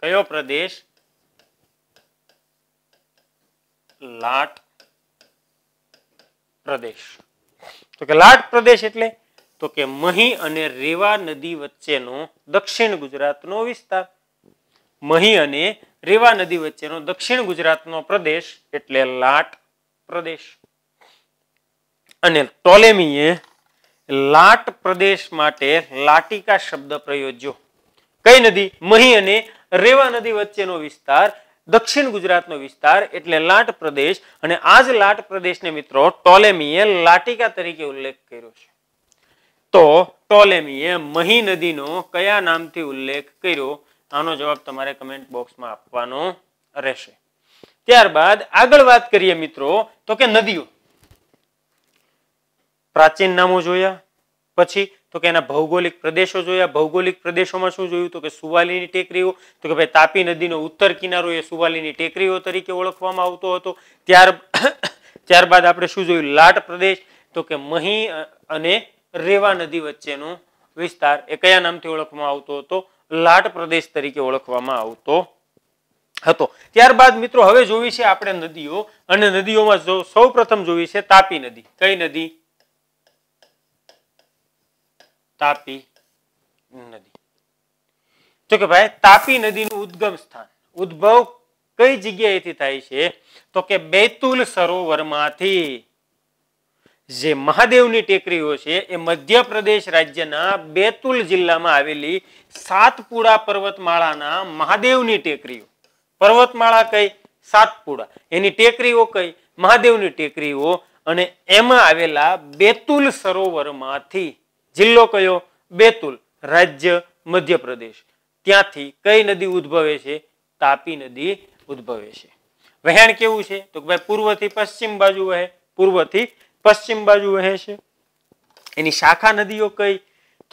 S1: કયો પ્રદેશ લાટ પ્રદેશ તો કે લાટ પ્રદેશ એટલે તો કે મહી અને રેવા નદી વચ્ચેનો દક્ષિણ ગુજરાતનો વિસ્તાર મહી અને રેવા નદી વચ્ચેનો દક્ષિણ ગુજરાતનો પ્રદેશ એટલે લાટ પ્રદેશ અને ટોલેમીએ લાટ પ્રદેશ માટે લાટિકા શબ્દ પ્રયોજ્યો કઈ નદી મહી અને રેવા નદી વચ્ચેનો વિસ્તાર દક્ષિણ ગુજરાતનો વિસ્તાર એટલે લાટ પ્રદેશ અને આ જ લાટ પ્રદેશને મિત્રો ટોલેમીએ લાટિકા તરીકે ઉલ્લેખ કર્યો છે તો ટોલેમીએ મહી નદીનો કયા નામથી ઉલ્લેખ કર્યો આનો જવાબ તમારે કમેન્ટ બોક્સમાં આપવાનો રહેશે ત્યારબાદ આગળ વાત કરીએ મિત્રો તો કે નદીઓ પ્રાચીન નામો જોયા પછી તો કે એના ભૌગોલિક પ્રદેશો જોયા ભૌગોલિક પ્રદેશોમાં શું જોયું તો કે સુવાલીની ટેકરીઓ તો કે ભાઈ તાપી નદીનો ઉત્તર કિનારો એ સુવાલીની ટેકરીઓ તરીકે ઓળખવામાં આવતો હતો ત્યાર [coughs] ત્યારબાદ આપણે શું જોયું લાટ પ્રદેશ તો કે મહી અને રેવા નદી વચ્ચેનો વિસ્તાર એ કયા નામથી ઓળખવામાં આવતો હતો લાટ પ્રદેશ તરીકે ઓળખવામાં આવતો હતો ત્યારબાદ મિત્રો હવે જોવી છે આપણે નદીઓ અને નદીઓમાં સૌ પ્રથમ જોવી છે તાપી નદી કઈ નદી તાપી નદી તો કે ભાઈ તાપી નદીનું ઉદ્ગમ સ્થાન ઉદ્ભવ કઈ જગ્યાએથી થાય છે તો કે બેતુલ સરોવરમાંથી જે મહાદેવની ટેકરીઓ છે એ મધ્યપ્રદેશ રાજ્યના બેતુલ જિલ્લામાં આવેલી સાતપુડા પર્વતમાળાના મહાદેવની ટેકરીઓ પર્વતમાળા કઈ સાતપુડા એની ટેકરીઓ કઈ મહાદેવની ટેકરીઓ અને એમાં આવેલા બેતુલ સરોવરમાંથી જિલ્લો કયો બેતુલ રાજ્ય મધ્યપ્રદેશ ત્યાંથી કઈ નદી ઉદ્ભવે છે તાપી નદી ઉદ્ભવે છે વહેણ કેવું છે તો ભાઈ પૂર્વથી પશ્ચિમ બાજુ વહે પૂર્વથી પશ્ચિમ બાજુ વહે છે એની શાખા નદીઓ કઈ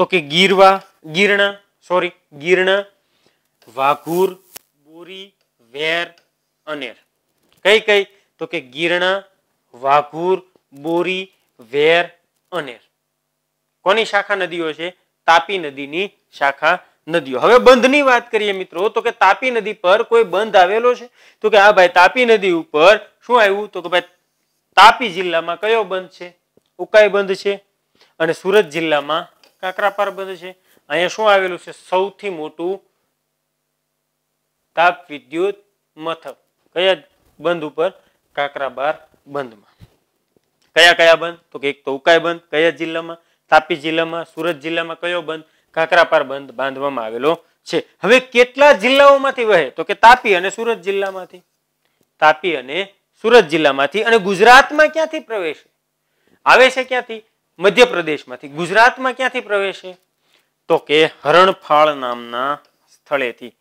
S1: તો કે ગીરવા ગીરણા સોરી ગીરણા વાઘુર બોરી વેર અનેર કઈ કઈ તો કે ગીરણા વાઘુર બોરી વેર અનેર કોની શાખા નદીઓ છે તાપી નદીની શાખા નદીઓ હવે બંધની વાત કરીએ મિત્રો તો કે તાપી નદી પર કોઈ બંધ આવેલો છે તો કે આ ભાઈ તાપી નદી ઉપર શું આવ્યું તો કે ભાઈ તાપી જિલ્લામાં કયો બંધ છે ઉકાઈ બંધ છે અને સુરત જિલ્લામાં કાકરાપાર બંધ છે અહીંયા શું આવેલું છે સૌથી મોટું તાપ વિદ્યુત મથક કયા બંધ ઉપર કાકરાબાર બંધમાં કયા કયા બંધ તો કે એક તો ઉકાઈ બંધ કયા જિલ્લામાં તાપી જિલ્લામાં સુરત જિલ્લામાં કયો બંધ કાકરાપાર બંધ બાંધવામાં આવેલો છે હવે કેટલા જિલ્લાઓમાંથી વહે તો કે તાપી અને સુરત જિલ્લામાંથી તાપી અને સુરત જિલ્લામાંથી અને ગુજરાતમાં ક્યાંથી પ્રવેશ આવે છે ક્યાંથી મધ્યપ્રદેશમાંથી ગુજરાતમાં ક્યાંથી પ્રવેશે તો કે હરણફાળ નામના સ્થળેથી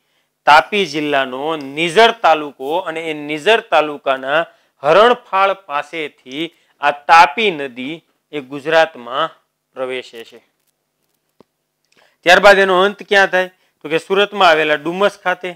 S1: તાપી જિલ્લાનો નિઝર તાલુકો અને એ નિઝર તાલુકાના હરણફાળ પાસેથી આ તાપી નદી એ ગુજરાતમાં પ્રવેશે છે ત્યારબાદ એનો અંત ક્યાં થાય તો કે સુરતમાં આવેલા ડુમસ ખાતે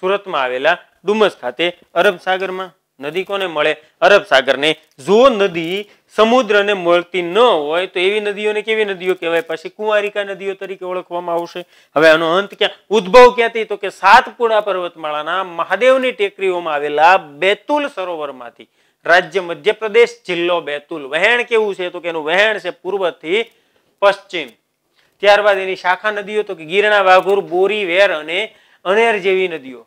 S1: સુરતમાં આવેલા ડુમસ ખાતે અરબસાગરમાં નદી કોને મળે અરબ સાગરને જો નદી સમુદ્રને મળતી ન હોય તો એવી નદીઓને કેવી નદીઓ કહેવાય પછી કુંવારિકા નદીઓ તરીકે ઓળખવામાં આવશે હવે આનો અંત ક્યાં ઉદ્ભવ ક્યાંથી તો કે સાતપુડા પર્વતમાળાના મહાદેવની ટેકરીઓમાં આવેલા બેતુલ સરોવરમાંથી રાજ્ય મધ્યપ્રદેશ જિલ્લો બેતુલ વહેણ કેવું છે તો કે એનું વહેણ છે પૂર્વથી પશ્ચિમ ત્યારબાદ એની શાખા નદીઓ તો કે ગીરના વાઘુર બોરી વેર અને અનેર જેવી નદીઓ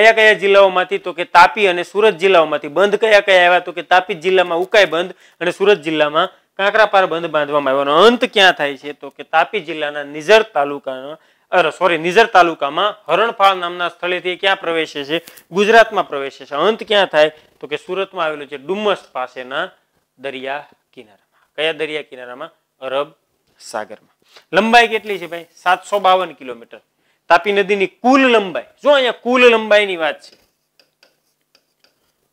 S1: કયા કયા જિલ્લાઓમાંથી તો કે તાપી અને સુરત જિલ્લાઓમાંથી બંધ કયા કયા આવ્યા તો કે તાપી જિલ્લામાં ઉકાઈ બંધ અને સુરત જિલ્લામાં કાંકરાપાર બંધ બાંધવામાં આવ્યો અંત ક્યાં થાય છે તો કે તાપી જિલ્લાના નિઝર તાલુકાના અરે સોરી નિઝર તાલુકામાં હરણફાળ નામના સ્થળેથી ક્યાં પ્રવેશે છે ગુજરાતમાં પ્રવેશે છે અંત ક્યાં થાય તો કે સુરતમાં આવેલું છે ડુમ્મસ પાસેના દરિયા કિનારામાં કયા દરિયા કિનારામાં અરબ સાગરમાં લંબાઈ કેટલી છે ભાઈ સાતસો બાવન કિલોમીટર તાપી નદીની કુલ લંબાઈ જો અહીંયા કુલ લંબાઈની વાત છે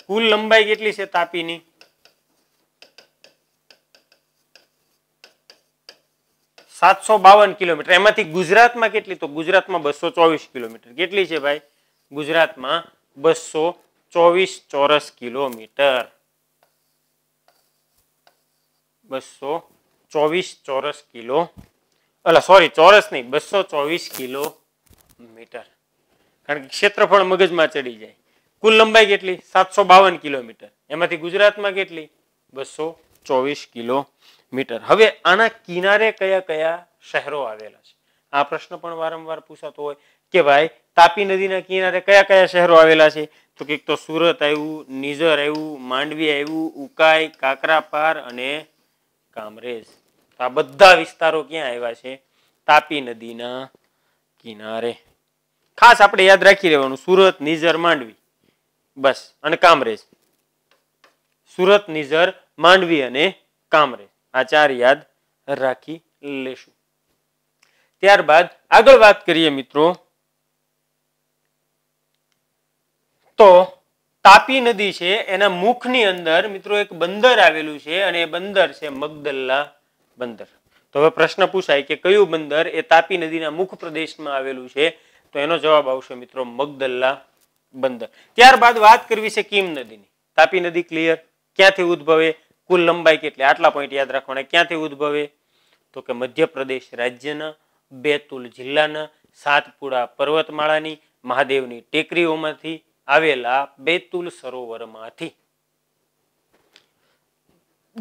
S1: કુલ લંબાઈ કેટલી છે તાપીની સાતસો બાવન કિલોમીટર એમાંથી ગુજરાતમાં કેટલી તો ગુજરાતમાં બસો ચોવીસ કિલોમીટર કેટલી છે ભાઈ ગુજરાતમાં બસો ચોવીસ ચોરસ કિલોમીટર બસો ચોવીસ ચોરસ કિલો અલા સોરી ચોરસ નહીં બસો ચોવીસ કિલો મીટર કારણ કે ક્ષેત્રફળ મગજમાં ચડી જાય કુલ લંબાઈ કેટલી સાતસો બાવન કિલોમીટર એમાંથી ગુજરાતમાં કેટલી બસો ચોવીસ કિલોમીટર હવે આના કિનારે કયા કયા શહેરો આવેલા છે આ પ્રશ્ન પણ વારંવાર પૂછાતો હોય કે ભાઈ તાપી નદીના કિનારે કયા કયા શહેરો આવેલા છે તો કંઈક તો સુરત આવ્યું નિઝર આવ્યું માંડવી આવ્યું ઉકાઈ કાકરાપાર અને કામરેજ આ બધા વિસ્તારો ક્યાં આવ્યા છે તાપી નદીના કિનારે ખાસ આપણે યાદ રાખી રહેવાનું સુરત નિઝર માંડવી બસ અને કામરેજ સુરત નિઝર માંડવી અને કામરેજ આ ચાર યાદ રાખી લેશું ત્યારબાદ આગળ વાત કરીએ મિત્રો તો તાપી નદી છે એના મુખની અંદર મિત્રો એક બંદર આવેલું છે અને એ બંદર છે મગદલ્લા બંદર તો હવે પ્રશ્ન પૂછાય કે કયું બંદર એ તાપી નદીના મુખ પ્રદેશમાં આવેલું છે તો એનો જવાબ આવશે મિત્રો મગદલ્લા બંદર ત્યારબાદ વાત કરવી છે કીમ નદીની તાપી નદી ક્લિયર ક્યાંથી ઉદ્ભવે કુલ લંબાઈ કેટલી આટલા પોઈન્ટ યાદ રાખવાના ક્યાંથી ઉદ્ભવે તો કે મધ્યપ્રદેશ રાજ્યના બેતુલ જિલ્લાના સાતપુડા પર્વતમાળાની મહાદેવની ટેકરીઓમાંથી આવેલા બેતુલ સરોવરમાંથી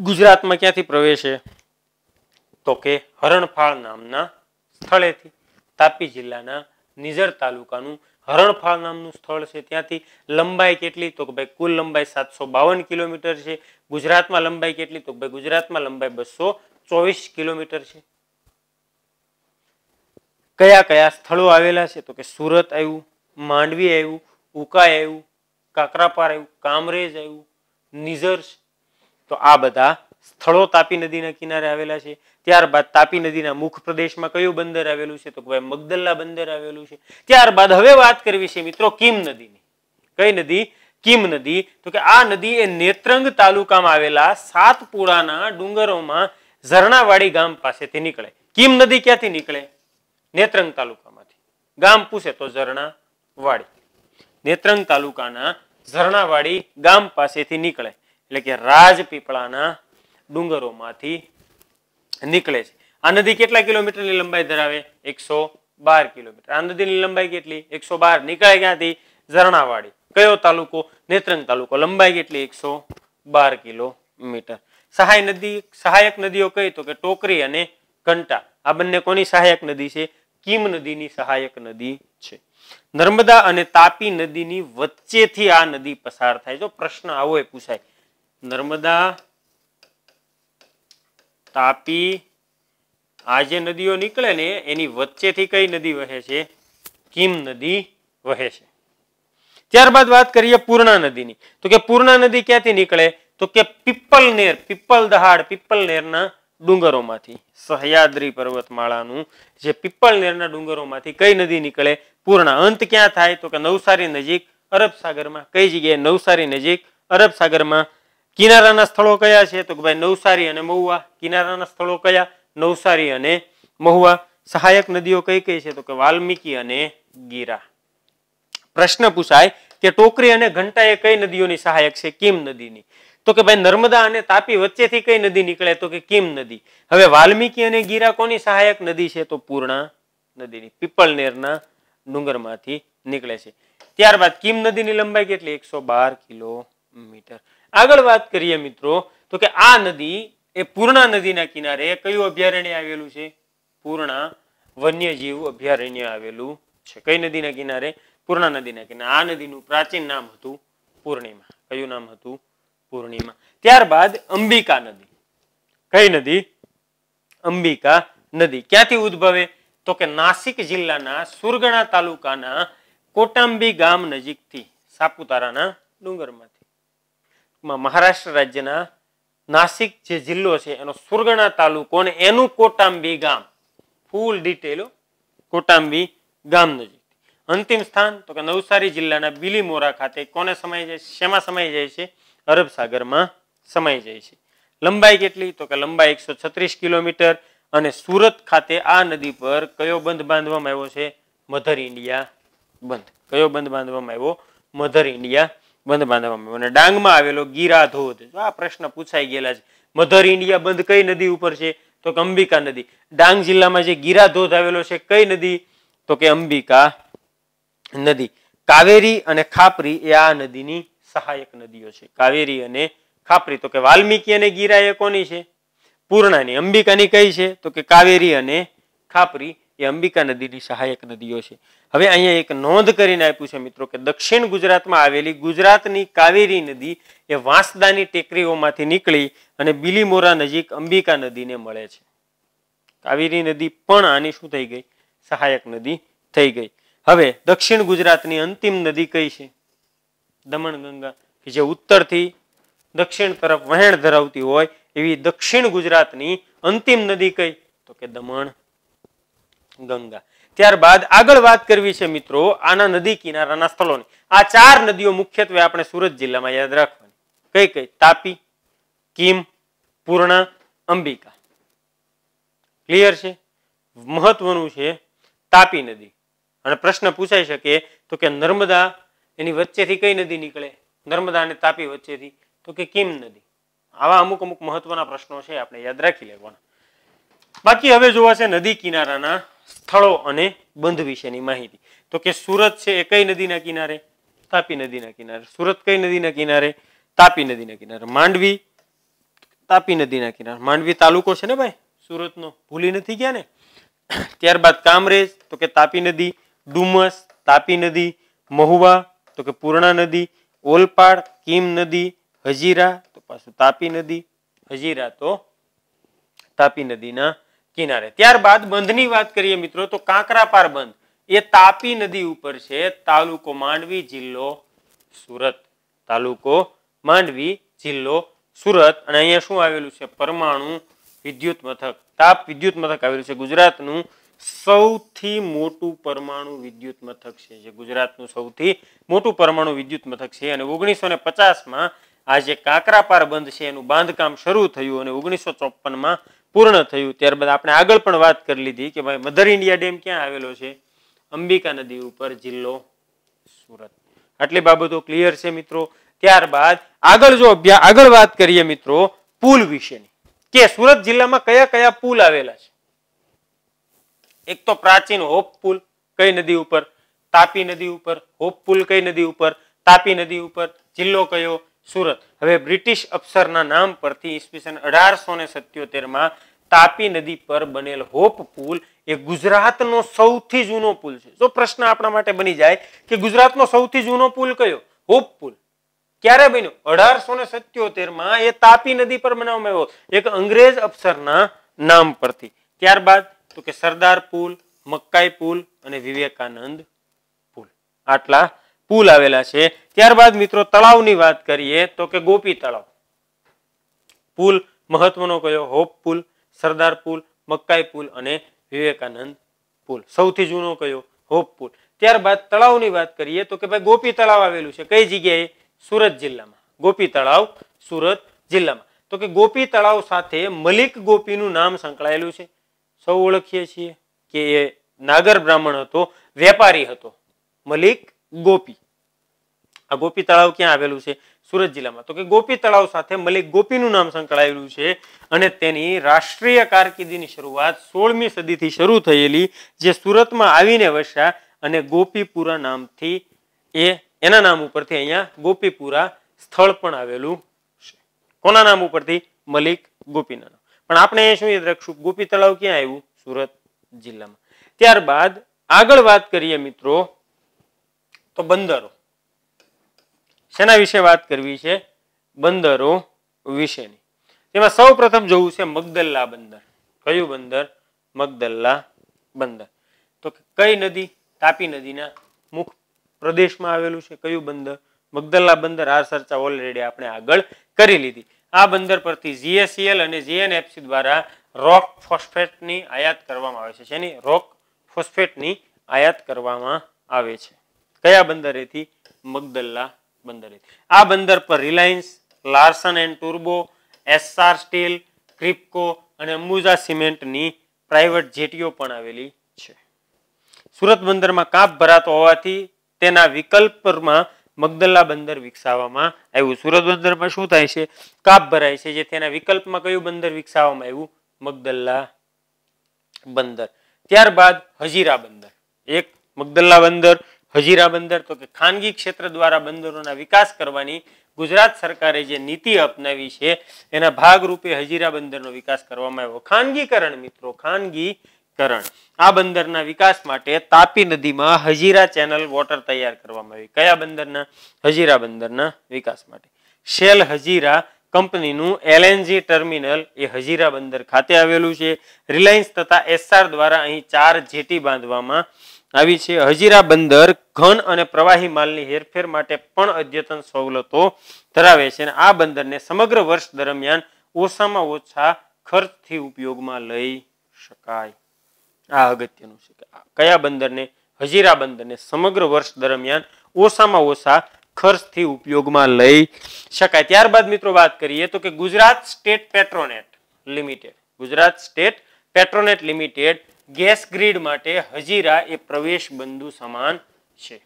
S1: ગુજરાતમાં ક્યાંથી પ્રવેશે તો કે હરણફાળ નામના સ્થળેથી તાપી જિલ્લાના નિઝર તાલુકાનું હરણફાળ નામનું સ્થળ છે ત્યાંથી લંબાઈ કેટલી તો કે ભાઈ કુલ લંબાઈ સાતસો કિલોમીટર છે ગુજરાતમાં લંબાઈ કેટલી તો ભાઈ ગુજરાતમાં લંબાઈ બસો કિલોમીટર છે કયા કયા સ્થળો આવેલા છે તો કે સુરત આવ્યું માંડવી આવ્યું ઉકાઈ આવ્યું કાકરાપાર આવ્યું કામરેજ આવ્યું નિઝર તો આ બધા સ્થળો તાપી નદીના કિનારે આવેલા છે ત્યારબાદ તાપી નદીના મુખ પ્રદેશમાં કયું બંદર આવેલું છે તો ભાઈ મગદલ્લા બંદર આવેલું છે ત્યારબાદ હવે વાત કરવી છે મિત્રો કિમ નદીની કઈ નદી કિમ નદી તો કે આ નદી એ નેત્રંગ તાલુકામાં આવેલા સાતપુરાના ડુંગરોમાં ઝરણાવાડી ગામ પાસેથી નીકળે કિમ નદી ક્યાંથી નીકળે નેત્રંગ તાલુકામાંથી ગામ પૂછે તો ઝરણાવાડી નેત્રંગ તાલુકાના ઝરણાવાડી ગામ પાસેથી નીકળે એટલે કે રાજપીપળાના ડુંગરોમાંથી નીકળે છે આ નદી કેટલા કિલોમીટરની લંબાઈ ધરાવે એકસો બાર કિલોમીટર આ નદીની લંબાઈ કેટલી એકસો બાર નીકળે ક્યાંથી ઝરણાવાડી કયો તાલુકો નેત્રંગ તાલુકો લંબાઈ કેટલી એકસો બાર કિલોમીટર સહાય નદી સહાયક નદીઓ કઈ તો કે ટોકરી અને ઘંટા આ બંને કોની સહાયક નદી છે કિમ નદીની સહાયક નદી છે નર્મદા અને તાપી નદીની વચ્ચેથી આ નદી પસાર થાય જો પ્રશ્ન આવો એ પૂછાય નર્મદા તાપી આ જે નદીઓ નીકળે ને એની વચ્ચેથી કઈ નદી વહે છે કિમ નદી વહે છે ત્યારબાદ વાત કરીએ પૂર્ણા નદીની તો કે પૂર્ણા નદી ક્યાંથી નીકળે તો કે પીપલનેર પીપલ દહાડ પીપલનેરના ડુંગરોમાંથી સહયાદ્રી પર્વતમાળાનું જે પીપળનેરના ડુંગરોમાંથી કઈ નદી નીકળે પૂર્ણા અંત ક્યાં થાય તો કે નવસારી નજીક અરબ સાગરમાં કઈ જગ્યાએ નવસારી નજીક અરબ સાગરમાં કિનારાના સ્થળો કયા છે તો કે ભાઈ નવસારી અને મહુવા કિનારાના સ્થળો કયા નવસારી અને મહુવા સહાયક નદીઓ કઈ કઈ છે તો કે વાલ્મીકી અને ગીરા પ્રશ્ન પૂછાય કે ટોકરી અને ઘંટા એ કઈ નદીઓની સહાયક છે કિમ નદીની તો કે ભાઈ નર્મદા અને તાપી વચ્ચેથી કઈ નદી નીકળે તો કે કિમ નદી હવે વાલ્મીકી અને ગીરા કોની સહાયક નદી છે તો પૂર્ણા નદીની પીપળનેરના ડુંગરમાંથી નીકળે છે ત્યારબાદ કિમ નદીની લંબાઈ કેટલી એકસો બાર કિલોમીટર આગળ વાત કરીએ મિત્રો તો કે આ નદી એ પૂર્ણા નદીના કિનારે કયું અભયારણ્ય આવેલું છે પૂર્ણા વન્યજીવ અભયારણ્ય આવેલું છે કઈ નદીના કિનારે પૂર્ણા નદીના કિનારે આ નદીનું પ્રાચીન નામ હતું પૂર્ણિમા કયું નામ હતું પૂર્ણિમા ત્યારબાદ અંબિકા નદી કઈ નદી અંબિકા નદી ક્યાંથી ઉદ્ભવે તો કે નાસિક જિલ્લાના સુરગણા તાલુકાના કોટાંબી ગામ નજીકથી સાપુતારાના ડુંગરમાંથી માં મહારાષ્ટ્ર રાજ્યના નાસિક જે જિલ્લો છે એનો સુરગણા તાલુકો અને એનું કોટાંબી ગામ ફૂલ ડિટેલો કોટાંબી ગામ નજીક અંતિમ સ્થાન તો કે નવસારી જિલ્લાના બિલીમોરા ખાતે કોને સમાઈ જાય છે શેમાં સમાઈ જાય છે અરબ સાગરમાં સમાઈ જાય છે લંબાઈ કેટલી તો કે લંબાઈ એકસો કિલોમીટર અને સુરત ખાતે આ નદી પર કયો બંધ બાંધવામાં આવ્યો છે મધર ઇન્ડિયા બંધ કયો બંધ બાંધવામાં આવ્યો મધર ઇન્ડિયા બંધ બાંધવામાં અને ડાંગમાં આવેલો ગીરા ધોધ આ પ્રશ્ન પૂછાઈ ગયેલા છે મધર ઇન્ડિયા બંધ કઈ નદી ઉપર છે તો કે અંબિકા નદી ડાંગ જિલ્લામાં જે ગીરા ધોધ આવેલો છે કઈ નદી તો કે અંબિકા નદી કાવેરી અને ખાપરી એ આ નદીની સહાયક નદીઓ છે કાવેરી અને ખાપરી તો કે વાલ્મીકી અને ગીરા એ કોની છે પૂર્ણાની અંબિકાની કઈ છે તો કે કાવેરી અને ખાપરી એ અંબિકા નદીની સહાયક નદીઓ છે હવે અહીંયા એક નોંધ કરીને આપ્યું છે મિત્રો કે દક્ષિણ ગુજરાતમાં આવેલી ગુજરાતની કાવેરી નદી એ વાંસદાની ટેકરીઓમાંથી નીકળી અને બિલીમોરા નજીક અંબિકા નદીને મળે છે કાવેરી નદી પણ આની શું થઈ ગઈ સહાયક નદી થઈ ગઈ હવે દક્ષિણ ગુજરાતની અંતિમ નદી કઈ છે દમણગંગા કે જે ઉત્તરથી દક્ષિણ તરફ વહેણ ધરાવતી હોય એવી દક્ષિણ ગુજરાતની અંતિમ નદી કઈ તો કે દમણ ગંગા ત્યારબાદ આગળ વાત કરવી છે મિત્રો આના નદી કિનારાના સ્થળોની આ ચાર નદીઓ મુખ્યત્વે આપણે સુરત જિલ્લામાં યાદ રાખવાની કઈ કઈ તાપી કિમ પૂર્ણા અંબિકા ક્લિયર છે મહત્વનું છે તાપી નદી અને પ્રશ્ન પૂછાઈ શકે તો કે નર્મદા એની વચ્ચેથી કઈ નદી નીકળે નર્મદા અને તાપી વચ્ચેથી તો કે કિમ નદી આવા અમુક અમુક મહત્વના પ્રશ્નો છે આપણે યાદ રાખી લેવાના બાકી હવે જોવા છે નદી કિનારાના સ્થળો અને બંધ વિશેની માહિતી તો કે સુરત છે એ કઈ નદીના કિનારે તાપી નદીના કિનારે સુરત કઈ નદીના કિનારે તાપી નદીના કિનારે માંડવી તાપી નદીના કિનારે માંડવી તાલુકો છે ને ભાઈ સુરતનો ભૂલી નથી ગયા ને ત્યારબાદ કામરેજ તો કે તાપી નદી ડુમસ તાપી નદી મહુવા તો કે પૂર્ણા નદી ઓલપાડ કિમ નદી હજીરા તો પાછું તાપી નદી હજીરા તો તાપી નદીના કિનારે ત્યારબાદ બંધની વાત કરીએ મિત્રો તો કાંકરાપાર બંધ એ તાપી નદી ઉપર છે તાલુકો માંડવી જિલ્લો સુરત તાલુકો માંડવી જિલ્લો સુરત અને અહીંયા શું આવેલું છે પરમાણુ વિદ્યુત મથક તાપ વિદ્યુત મથક આવેલું છે ગુજરાતનું સૌથી મોટું પરમાણુ વિદ્યુત મથક છે જે ગુજરાતનું સૌથી મોટું પરમાણુ વિદ્યુત મથક છે અને ઓગણીસો ને પચાસમાં આ જે કાંકરાપાર બંધ છે એનું બાંધકામ શરૂ થયું અને ઓગણીસો ચોપનમાં પૂર્ણ થયું ત્યારબાદ આપણે આગળ પણ વાત કરી લીધી કે ભાઈ મધર ઇન્ડિયા ડેમ ક્યાં આવેલો છે અંબિકા નદી ઉપર જિલ્લો સુરત આટલી બાબતો ક્લિયર છે મિત્રો ત્યારબાદ આગળ જો અભ્યાસ આગળ વાત કરીએ મિત્રો પુલ વિશેની કે સુરત જિલ્લામાં કયા કયા પુલ આવેલા છે એક તો પ્રાચીન હોપ પુલ કઈ નદી ઉપર તાપી નદી ઉપર હોપ પુલ કઈ નદી ઉપર તાપી નદી ઉપર જિલ્લો કયો સુરત હવે બ્રિટિશ અફસરના નામ પરથી ઈસવીસન અઢારસો ને સત્યોતેરમાં તાપી નદી પર બનેલ હોપ પુલ એ ગુજરાતનો સૌથી જૂનો પુલ છે જો પ્રશ્ન આપણા માટે બની જાય કે ગુજરાતનો સૌથી જૂનો પુલ કયો હોપ પુલ ક્યારે બન્યો અઢારસો ને સત્યોતેરમાં એ તાપી નદી પર બનાવવામાં આવ્યો એક અંગ્રેજ અફસરના નામ પરથી ત્યારબાદ તો કે સરદાર પુલ મક્કાઈ પુલ અને વિવેકાનંદ પુલ આટલા પુલ આવેલા છે ત્યારબાદ મિત્રો તળાવની વાત કરીએ તો કે ગોપી તળાવ પુલ મહત્વનો કયો હોપ પુલ સરદાર પુલ મકાઈ પુલ અને વિવેકાનંદ પુલ સૌથી જૂનો કયો હોપ પુલ ત્યારબાદ તળાવની વાત કરીએ તો કે ભાઈ ગોપી તળાવ આવેલું છે કઈ જગ્યાએ સુરત જિલ્લામાં ગોપી તળાવ સુરત જિલ્લામાં તો કે ગોપી તળાવ સાથે મલિક ગોપીનું નામ સંકળાયેલું છે સૌ ઓળખીએ છીએ કે એ નાગર બ્રાહ્મણ હતો વેપારી હતો મલિક ગોપી આ ગોપી તળાવ ક્યાં આવેલું છે સુરત જિલ્લામાં તો કે ગોપી તળાવ સાથે મલિક ગોપીનું નામ સંકળાયેલું છે અને તેની રાષ્ટ્રીય કારકિર્દીની શરૂઆત સોળમી સદીથી શરૂ થયેલી જે સુરતમાં આવીને વસ્યા અને ગોપીપુરા નામથી એ એના નામ ઉપરથી અહીંયા ગોપીપુરા સ્થળ પણ આવેલું છે કોના નામ ઉપરથી મલિક ગોપીના પણ આપણે અહીંયા શું યાદ રાખશું ગોપી તળાવ ક્યાં આવ્યું સુરત જિલ્લામાં ત્યારબાદ આગળ વાત કરીએ મિત્રો તો બંદરો શેના વિશે વાત કરવી છે બંદરો વિશેની તેમાં સૌ જોવું છે મગદલ્લા બંદર કયું બંદર મગદલ્લા બંદર તો કઈ નદી તાપી નદીના મુખ પ્રદેશમાં આવેલું છે કયું બંદર મગદલ્લા બંદર આ ચર્ચા ઓલરેડી આપણે આગળ કરી લીધી આ બંદર પરથી જીએસસીએલ અને જીએનએફસી દ્વારા રોક ફોસ્ફેટની આયાત કરવામાં આવે છે જેની રોક ફોસ્ફેટની આયાત કરવામાં આવે છે કયા બંદરેથી મગદલ્લા બંદરેથી આ બંદર પર રિલાયન્સ લાર્સન એન્ડ ટુર્બો એસઆર સ્ટીલ ક્રિપ્કો અને અંબુજા સિમેન્ટની પ્રાઇવેટ જેટીઓ પણ આવેલી છે સુરત બંદરમાં કાપ ભરાતો હોવાથી તેના વિકલ્પમાં મગદલ્લા બંદર વિકસાવવામાં આવ્યું સુરત બંદરમાં શું થાય છે કાપ ભરાય છે જેથી એના વિકલ્પમાં કયું બંદર વિકસાવવામાં આવ્યું મગદલ્લા બંદર ત્યારબાદ હજીરા બંદર એક મગદલ્લા બંદર હજીરા બંદર તો કે ખાનગી ક્ષેત્ર દ્વારા બંદરોના વિકાસ કરવાની ગુજરાત સરકારે જે નીતિ અપનાવી છે એના ભાગરૂપે હજીરા બંદરનો વિકાસ કરવામાં આવ્યો ખાનગીકરણ મિત્રો ખાનગીકરણ આ બંદરના વિકાસ માટે તાપી નદીમાં હજીરા ચેનલ વોટર તૈયાર કરવામાં આવી કયા બંદરના હજીરા બંદરના વિકાસ માટે શેલ હજીરા કંપનીનું એલએનજી ટર્મિનલ એ હજીરા બંદર ખાતે આવેલું છે રિલાયન્સ તથા એસઆર દ્વારા અહીં ચાર જેટી બાંધવામાં આવી છે હજીરા બંદર ઘન અને પ્રવાહી માલની હેરફેર માટે પણ અદ્યતન સવલતો ધરાવે છે અને આ બંદરને સમગ્ર વર્ષ દરમિયાન ઓછામાં ઓછા ખર્ચથી ઉપયોગમાં લઈ શકાય આ અગત્યનું છે કયા બંદરને હજીરા બંદરને સમગ્ર વર્ષ દરમિયાન ઓછામાં ઓછા ખર્ચથી ઉપયોગમાં લઈ શકાય ત્યારબાદ મિત્રો વાત કરીએ તો કે Gujarat state Petronet limited Gujarat state Petronet limited gas grid માટે હજીરા એ પ્રવેશ બંધુ સમાન છે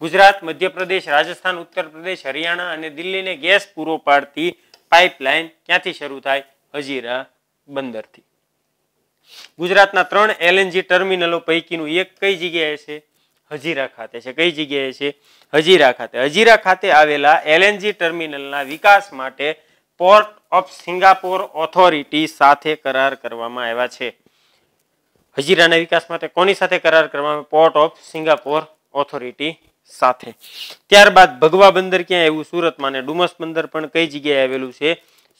S1: ગુજરાત મધ્યપ્રદેશ રાજસ્થાન ઉત્તર પ્રદેશ હરિયાણા અને દિલ્હીને ગેસ પૂરો પાડતી પાઇપલાઇન ક્યાંથી શરૂ થાય હજીરા બંદરથી ગુજરાતના ત્રણ એલએનજી ટર્મિનલો પૈકીનું એક કઈ જગ્યાએ છે હજીરા ખાતે છે કઈ જગ્યાએ છે હજીરા ખાતે હજીરા ખાતે આવેલા એલએનજી ટર્મિનલના વિકાસ માટે પોર્ટ ઓફ સિંગાપોર ઓથોરિટી સાથે કરાર કરવામાં આવ્યા છે હજીરાના વિકાસ માટે કોની સાથે કરાર કરવામાં પોર્ટ ઓફ સિંગાપોર ઓથોરિટી સાથે ત્યારબાદ ભગવા બંદર ક્યાં આવ્યું સુરતમાં અને ડુમસ બંદર પણ કઈ જગ્યાએ આવેલું છે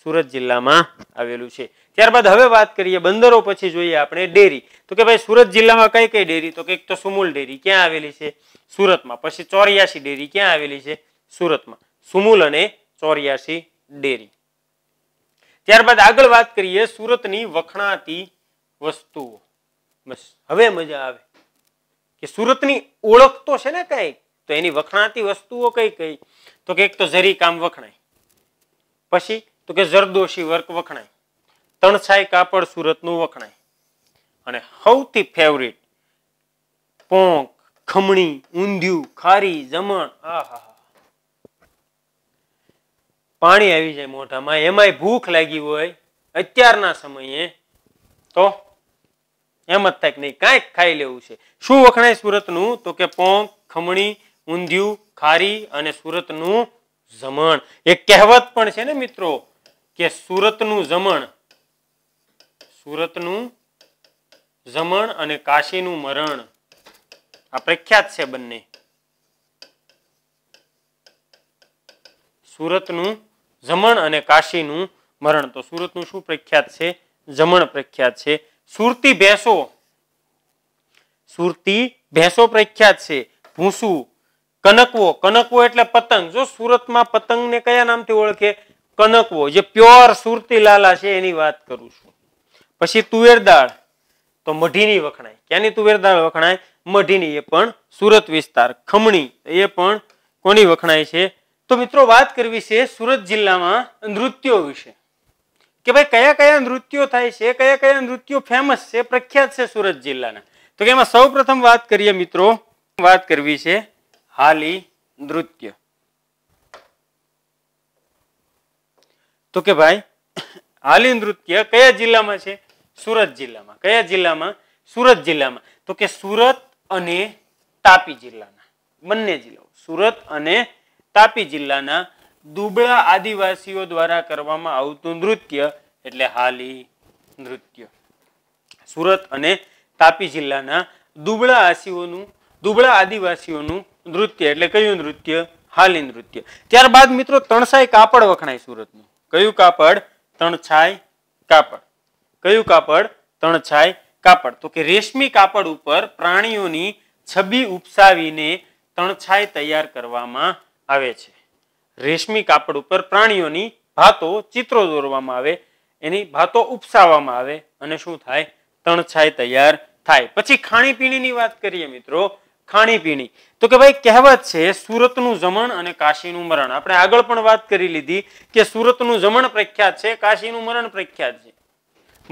S1: સુરત જિલ્લામાં આવેલું છે ત્યારબાદ હવે વાત કરીએ બંદરો પછી જોઈએ આપણે ડેરી તો કે ભાઈ સુરત જિલ્લામાં કઈ કઈ ડેરી તો કે એક તો સુમુલ ડેરી ક્યાં આવેલી છે સુરતમાં પછી ચોર્યાસી ડેરી ક્યાં આવેલી છે સુરતમાં સુમુલ અને ચોર્યાસી ડેરી ત્યારબાદ આગળ વાત કરીએ સુરતની વખણાતી વસ્તુઓ બસ હવે મજા આવે કે સુરતની ઓળખ તો છે ને કઈ તો એની વખણાતી વસ્તુઓ કઈ કઈ તો કે એક તો ઝરી કામ વખણાય પછી તો કે જરદોશી વર્ક વખણાય તણછાઈ કાપડ સુરતનું વખણાય અને સૌથી ફેવરિટ પોંક ખમણી ઊંધિયું ખારી જમણ આહા પાણી આવી જાય મોઢામાં એમાંય ભૂખ લાગી હોય અત્યારના સમયે તો એમ જ થાય કે નહીં કાંઈક ખાઈ લેવું છે શું વખણાય સુરતનું તો કે પોંક ખમણી ઊંધિયું ખારી અને સુરતનું જમણ એક કહેવત પણ છે ને મિત્રો કે સુરતનું જમણ સુરતનું જમણ અને કાશીનું મરણ આ પ્રખ્યાત છે બંને સુરતનું જમણ અને કાશીનું મરણ તો સુરતનું શું પ્રખ્યાત છે જમણ પ્રખ્યાત છે સુરતી ભેંસો સુરતી ભેંસો પ્રખ્યાત છે ભૂસું કનકવો કનકવો એટલે પતંગ જો સુરતમાં પતંગ ને કયા નામથી ઓળખે કનકવો જે પ્યોર સુરતી લાલા છે એની વાત કરું છું પછી તુવેર દાળ તો મઢીની વખણાય ક્યાંની તુવેર દાળ વખણાય મઢીની એ પણ સુરત વિસ્તાર ખમણી એ પણ કોની વખણાય છે તો મિત્રો વાત કરવી છે સુરત જિલ્લામાં નૃત્યો વિશે કે ભાઈ કયા કયા નૃત્યો થાય છે કયા કયા નૃત્યો ફેમસ છે પ્રખ્યાત છે સુરત જિલ્લાના તો કે એમાં સૌપ્રથમ વાત કરીએ મિત્રો વાત કરવી છે હાલી નૃત્ય તો કે ભાઈ હાલી નૃત્ય કયા જિલ્લામાં છે સુરત જિલ્લામાં કયા જિલ્લામાં સુરત જિલ્લામાં તો કે સુરત અને તાપી જિલ્લાના બંને જિલ્લાઓ સુરત અને તાપી જિલ્લાના દુબળા આદિવાસીઓ દ્વારા કરવામાં આવતું નૃત્ય એટલે હાલી નૃત્ય સુરત અને તાપી જિલ્લાના દુબળા આસીઓનું દુબળા આદિવાસીઓનું નૃત્ય એટલે કયું નૃત્ય હાલી નૃત્ય ત્યારબાદ મિત્રો તણછાય કાપડ વખણાય સુરતનું કયું કાપડ તણછાય કાપડ કયું કાપડ તણછાય કાપડ તો કે રેશમી કાપડ ઉપર પ્રાણીઓની છબી ઉપસાવીને તણછાય તૈયાર કરવામાં આવે છે રેશમી કાપડ ઉપર પ્રાણીઓની ભાતો ચિત્રો દોરવામાં આવે એની ભાતો ઉપસાવવામાં આવે અને શું થાય તણછાય તૈયાર થાય પછી ખાણીપીણીની વાત કરીએ મિત્રો ખાણીપીણી તો કે ભાઈ કહેવત છે સુરતનું જમણ અને કાશીનું મરણ આપણે આગળ પણ વાત કરી લીધી કે સુરતનું જમણ પ્રખ્યાત છે કાશીનું મરણ પ્રખ્યાત છે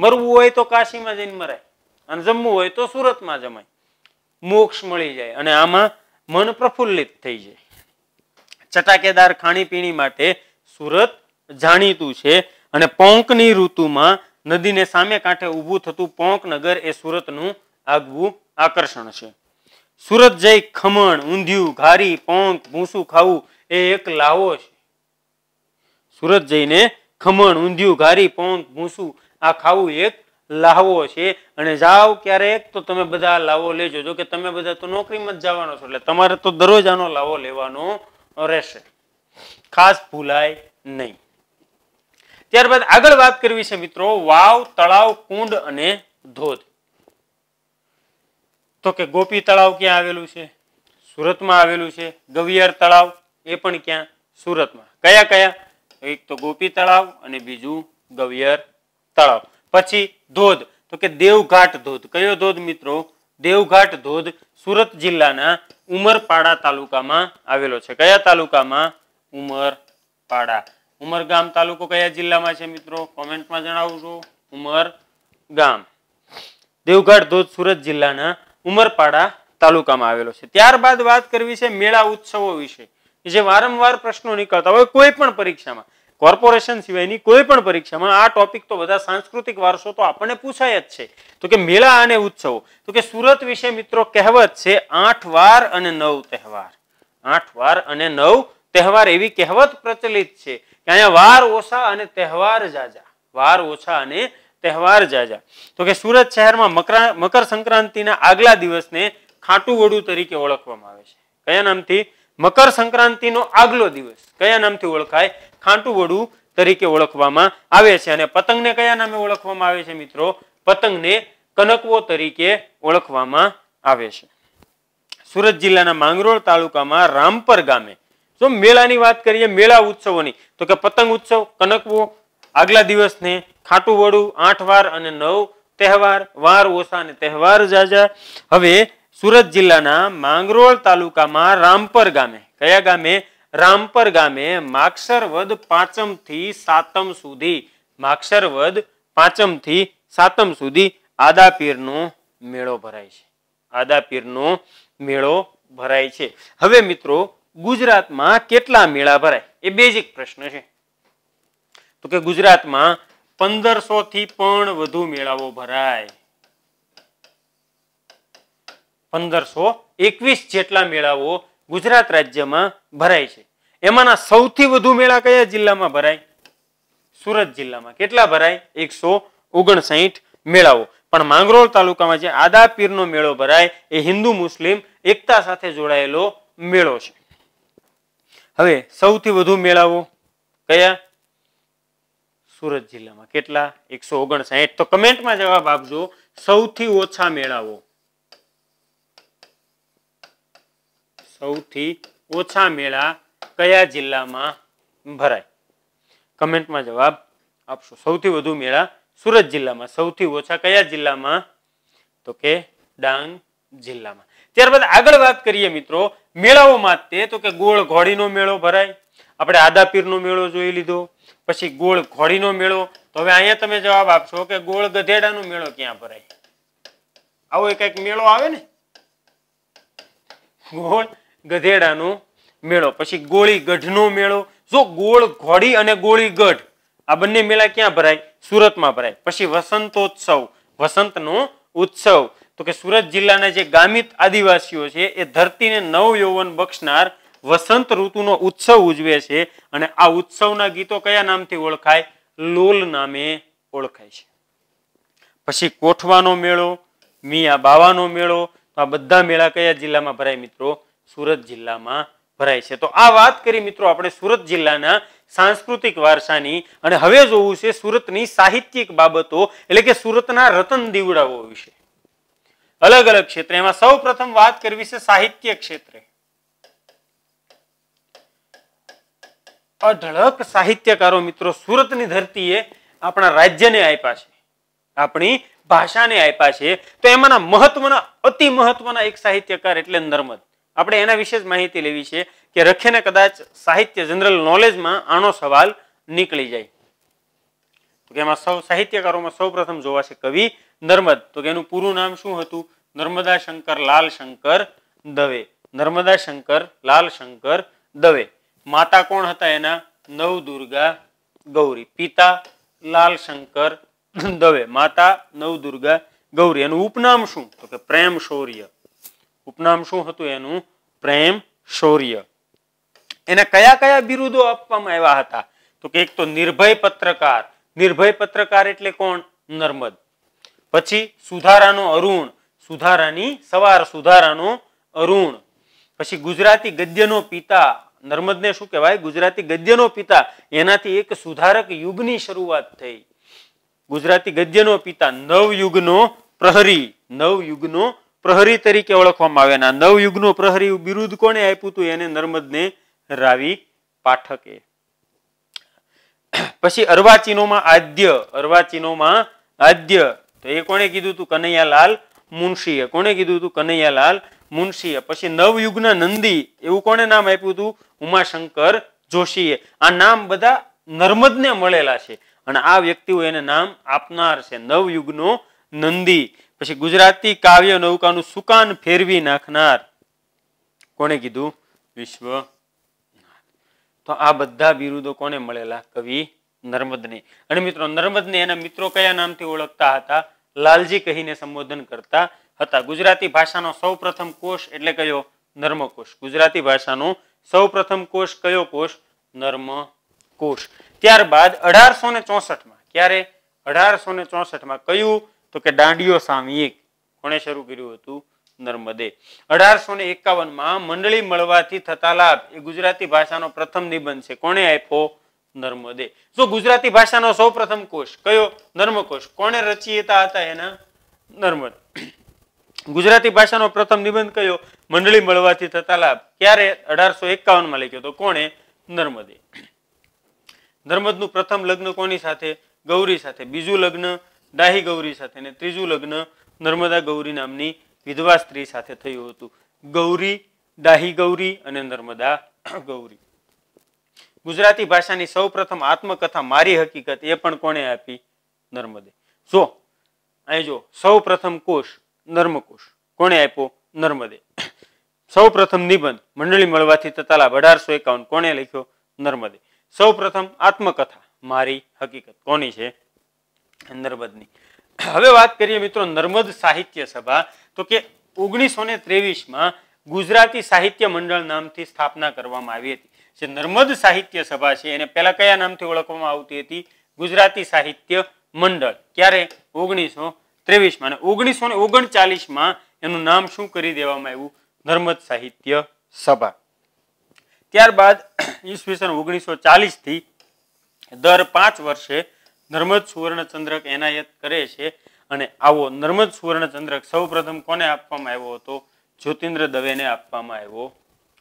S1: મરવું હોય તો કાશીમાં જઈને મરાય અને જમવું હોય તો સુરતમાં જમાય મોક્ષ મળી જાય અને આમાં મન પ્રફુલ્લિત થઈ જાય ચટાકેદાર ખાણીપીણી માટે સુરત જાણીતું છે અને પોંકની ઋતુમાં નદીને સામે કાંઠે ઊભું થતું પોંકનગર એ સુરતનું આગવું આકર્ષણ છે સુરત જઈ ખમણ ઊંધિયું ઘારી પોંક ભૂસું ખાવું એ એક લાવો છે સુરત જઈને ખમણ ઊંધિયું ઘારી પોંક ભૂસું આ ખાવું એક લાહવો છે અને જાઓ ક્યારેક તો તમે બધા લાવો લેજો જો કે તમે બધા તો નોકરીમાં જ જવાનો છો એટલે તમારે તો દરરોજ આનો લાવો લેવાનો રહેશે ખાસ ભૂલાય નહીં ત્યારબાદ આગળ વાત કરવી છે મિત્રો વાવ તળાવ કુંડ અને ધોધ તો કે ગોપી તળાવ ક્યાં આવેલું છે સુરતમાં આવેલું છે ગવિયાર તળાવ એ પણ ક્યાં સુરતમાં કયા કયા એક તો ગોપી તળાવ અને બીજું ગવિયર તળાવ પછી ધોધ તો કે દેવઘાટ ધોધ કયો ધોધ મિત્રો દેવઘાટ ધોધ સુરત જિલ્લાના ઉમરપાડા તાલુકામાં આવેલો છે કયા તાલુકામાં ઉમરપાડા ઉમરગામ તાલુકો કયા જિલ્લામાં છે મિત્રો કોમેન્ટમાં જણાવજો ઉમરગામ દેવગઢ ધોધ સુરત જિલ્લાના ઉમરપાડા તાલુકામાં આવેલો છે ત્યારબાદ વાત કરવી છે મેળા ઉત્સવો વિશે જે વારંવાર પ્રશ્નો નીકળતા હોય કોઈ પણ પરીક્ષામાં કોર્પોરેશન સિવાયની કોઈ પણ પરીક્ષામાં આ ટોપિક તો બધા સાંસ્કૃતિક વારસો તો આપણને પૂછાય જ છે તો કે મેળા અને ઉત્સવો તો કે સુરત વિશે મિત્રો કહેવત છે આઠ વાર અને નવ તહેવાર આઠ વાર અને નવ તહેવાર એવી કહેવત પ્રચલિત છે કે અહીંયા વાર ઓછા અને તહેવાર જાજા વાર ઓછા અને તહેવાર જાજા તો કે સુરત શહેરમાં મકરા મકર સંક્રાંતિના આગલા દિવસને ખાટું વડું તરીકે ઓળખવામાં આવે છે કયા નામથી મકર સંક્રાંતિનો આગલો દિવસ કયા નામથી ઓળખાય ખાંટુવડું તરીકે ઓળખવામાં આવે છે અને પતંગને કયા નામે ઓળખવામાં આવે છે મિત્રો પતંગને કનકવો તરીકે ઓળખવામાં આવે છે સુરત જિલ્લાના માંગરોળ તાલુકામાં રામપર ગામે જો મેળાની વાત કરીએ મેળા ઉત્સવોની તો કે પતંગ ઉત્સવ કનકવો આગલા દિવસને ખાટું વડું આઠ વાર અને નવ તહેવાર વાર ઓસા અને તહેવાર જાજા હવે સુરત જિલ્લાના માંગરોળ તાલુકામાં રામપર ગામે કયા ગામે રામપર ગામે માક્ષરવદ પાંચમ થી સાતમ સુધી માક્ષરવદ પાંચમ થી સાતમ સુધી આદાપીરનો મેળો ભરાય છે આદાપીરનો મેળો ભરાય છે હવે મિત્રો ગુજરાતમાં કેટલા મેળા ભરાય એ બેઝિક પ્રશ્ન છે તો કે ગુજરાતમાં પંદરસો થી પણ વધુ મેળાઓ ભરાય પંદરસો એકવીસ જેટલા મેળાઓ ગુજરાત રાજ્યમાં ભરાય છે એમાંના સૌથી વધુ મેળા કયા જિલ્લામાં ભરાય સુરત જિલ્લામાં કેટલા ભરાય એકસો ઓગણસાઠ મેળાઓ પણ માંગરોળ તાલુકામાં જે આદાપીરનો મેળો ભરાય એ હિન્દુ મુસ્લિમ એકતા સાથે જોડાયેલો મેળો છે હવે સૌથી વધુ મેળાઓ કયા સુરત જિલ્લામાં કેટલા એકસો ઓગણસાઠ તો કમેન્ટમાં જવાબ આપજો સૌથી ઓછા મેળાઓ સૌથી ઓછા મેળા કયા જિલ્લામાં ભરાય કમેન્ટમાં જવાબ આપશો સૌથી વધુ મેળા સુરત જિલ્લામાં સૌથી ઓછા કયા જિલ્લામાં તો કે ડાંગ જિલ્લામાં ત્યારબાદ આગળ વાત કરીએ મિત્રો મેળાઓમાં તે તો કે ગોળ ઘોડીનો મેળો ભરાય આપણે આદાપીરનો મેળો જોઈ લીધો પછી ગોળ ઘોડીનો મેળો તો હવે અહીંયા તમે જવાબ આપશો કે ગોળ ગધેડાનો મેળો ક્યાં ભરાય આવો એક મેળો આવે ને ગોળ ગધેડાનો મેળો પછી ગોળીગઢનો મેળો જો ગોળ ઘોડી અને ગોળીગઢ આ બંને મેળા ક્યાં ભરાય સુરતમાં ભરાય પછી વસંતોત્સવ વસંતનો ઉત્સવ તો કે સુરત જિલ્લાના જે ગામિત આદિવાસીઓ છે એ ધરતીને નવ યૌવન બક્ષનાર વસંત ઋતુનો ઉત્સવ ઉજવે છે અને આ ઉત્સવના ગીતો કયા નામથી ઓળખાય લોલ નામે ઓળખાય છે પછી કોઠવાનો મેળો મિયા બાવાનો મેળો આ બધા મેળા કયા જિલ્લામાં ભરાય મિત્રો સુરત જિલ્લામાં ભરાય છે તો આ વાત કરી મિત્રો આપણે સુરત જિલ્લાના સાંસ્કૃતિક વારસાની અને હવે જોવું છે સુરતની સાહિત્યિક બાબતો એટલે કે સુરતના રતન દીવડાઓ વિશે અલગ અલગ ક્ષેત્રે એમાં સૌ પ્રથમ વાત કરવી છે સાહિત્ય ક્ષેત્રે અઢળક સાહિત્યકારો મિત્રો સુરતની ધરતીએ આપણા રાજ્યને આપ્યા છે આપણી ભાષાને આપ્યા છે તો એમાંના મહત્વના અતિ મહત્વના એક સાહિત્યકાર એટલે નર્મદ આપણે એના વિશે જ માહિતી લેવી છે કે રખેને કદાચ સાહિત્ય જનરલ નોલેજમાં આનો સવાલ નીકળી જાય તો કે એમાં સૌ સાહિત્યકારોમાં સૌ પ્રથમ જોવાશે કવિ નર્મદ તો કે એનું પૂરું નામ શું હતું નર્મદા શંકર લાલ શંકર દવે નર્મદા શંકર લાલ શંકર દવે માતા કોણ હતા એના નવ દુર્ગા ગૌરી પિતા લાલ શંકર દવે માતા નવ દુર્ગા ગૌરી એનું ઉપનામ શું તો કે પ્રેમ શૌર્ય ઉપનામ શું હતું એનું પ્રેમ શૌર્ય એને કયા કયા બિરુદો આપવામાં આવ્યા હતા તો કે એક તો નિર્ભય પત્રકાર નિર્ભય પત્રકાર એટલે કોણ નર્મદ પછી સુધારાનો અરુણ સુધારાની સવાર સુધારાનો અરુણ પછી ગુજરાતી ગદ્યનો પિતા નર્મદને શું કહેવાય ગુજરાતી ગદ્યનો પિતા એનાથી એક સુધારક યુગની શરૂઆત થઈ ગુજરાતી ગદ્યનો પિતા નવયુગનો પ્રહરી નવયુગનો પ્રહરી તરીકે ઓળખવામાં આવે આ નવયુગનો પ્રહરી બિરુદ કોને આપ્યું હતું એને નર્મદને રાવી પાઠકે પછી અર્વાચીનોમાં આદ્ય અર્વાચીનોમાં આદ્ય તો એ કોણે કીધું હતું કનૈયાલાલ મુનશીએ કોણે કીધું હતું કનૈયાલાલ મુનશીએ પછી નવયુગના નંદી એવું કોણે નામ આપ્યું હતું ઉમાશંકર જોશીએ આ નામ બધા નર્મદને મળેલા છે અને આ વ્યક્તિઓ એને નામ આપનાર છે નવ યુગનો નંદી પછી ગુજરાતી કાવ્ય નૌકાનું સુકાન ફેરવી નાખનાર કોને કીધું વિશ્વ તો આ બધા બિરુદો કોને મળેલા કવિ નર્મદને અને મિત્રો નર્મદને એના મિત્રો કયા નામથી ઓળખતા હતા લાલજી કહીને સંબોધન કરતા હતા ગુજરાતી ભાષાનો સૌ કોષ એટલે કયો નર્મકોશ ગુજરાતી ભાષાનો સૌ કોષ કયો કોષ નર્મ કોષ ત્યારબાદ અઢારસો ને ચોસઠમાં ક્યારે અઢારસો ને ચોસઠમાં કયું તો કે દાંડીઓ સામયિક કોણે શરૂ કર્યું હતું નર્મદે અઢારસો ને એકાવનમાં મંડળી મળવાથી થતા લાભ એ ગુજરાતી ભાષાનો પ્રથમ નિબંધ છે કોને આપ્યો નર્મદે જો ગુજરાતી ભાષાનો સૌ પ્રથમ કોષ કયો નર્મકોષ કોણે રચયિતા હતા એના નર્મદ ગુજરાતી ભાષાનો પ્રથમ નિબંધ કયો મંડળી મળવાથી થતા લાભ ક્યારે અઢારસો એકાવનમાં લખ્યો હતો કોણે નર્મદે નર્મદનું પ્રથમ લગ્ન કોની સાથે ગૌરી સાથે બીજું લગ્ન ડાહી ગૌરી સાથે અને ત્રીજું લગ્ન નર્મદા ગૌરી નામની વિધવા સ્ત્રી સાથે થયું હતું ગૌરી ડાહી ગૌરી અને નર્મદા ગૌરી ગુજરાતી ભાષાની સૌપ્રથમ આત્મકથા મારી હકીકત એ પણ કોણે આપી નર્મદે જો અહીં જો સૌપ્રથમ કોષ નર્મકોષ કોણે આપ્યો નર્મદે સૌપ્રથમ નિબંધ મંડળી મળવાથી તતાલા લાભ અઢારસો એકાવન કોણે લખ્યો નર્મદે સૌપ્રથમ આત્મકથા મારી હકીકત કોની છે નર્મદની હવે વાત કરીએ મિત્રો નર્મદ સાહિત્ય સભા તો કે ઓગણીસો ને ત્રેવીસમાં ગુજરાતી સાહિત્ય મંડળ નામથી સ્થાપના કરવામાં આવી હતી જે નર્મદ સાહિત્ય સભા છે એને પહેલા કયા નામથી ઓળખવામાં આવતી હતી ગુજરાતી સાહિત્ય મંડળ ક્યારે ઓગણીસો ત્રેવીસમાં અને ઓગણીસો ને ઓગણચાલીસમાં એનું નામ શું કરી દેવામાં આવ્યું નર્મદ સાહિત્ય સભા ત્યારબાદ ઈસવીસન ઓગણીસો ચાલીસથી દર પાંચ વર્ષે નર્મદ સુવર્ણચંદ્રક એનાયત કરે છે અને આવો નર્મદ સુવર્ણચંદ્રક સૌપ્રથમ કોને આપવામાં આવ્યો હતો જ્યોતિન્દ્ર દવેને આપવામાં આવ્યો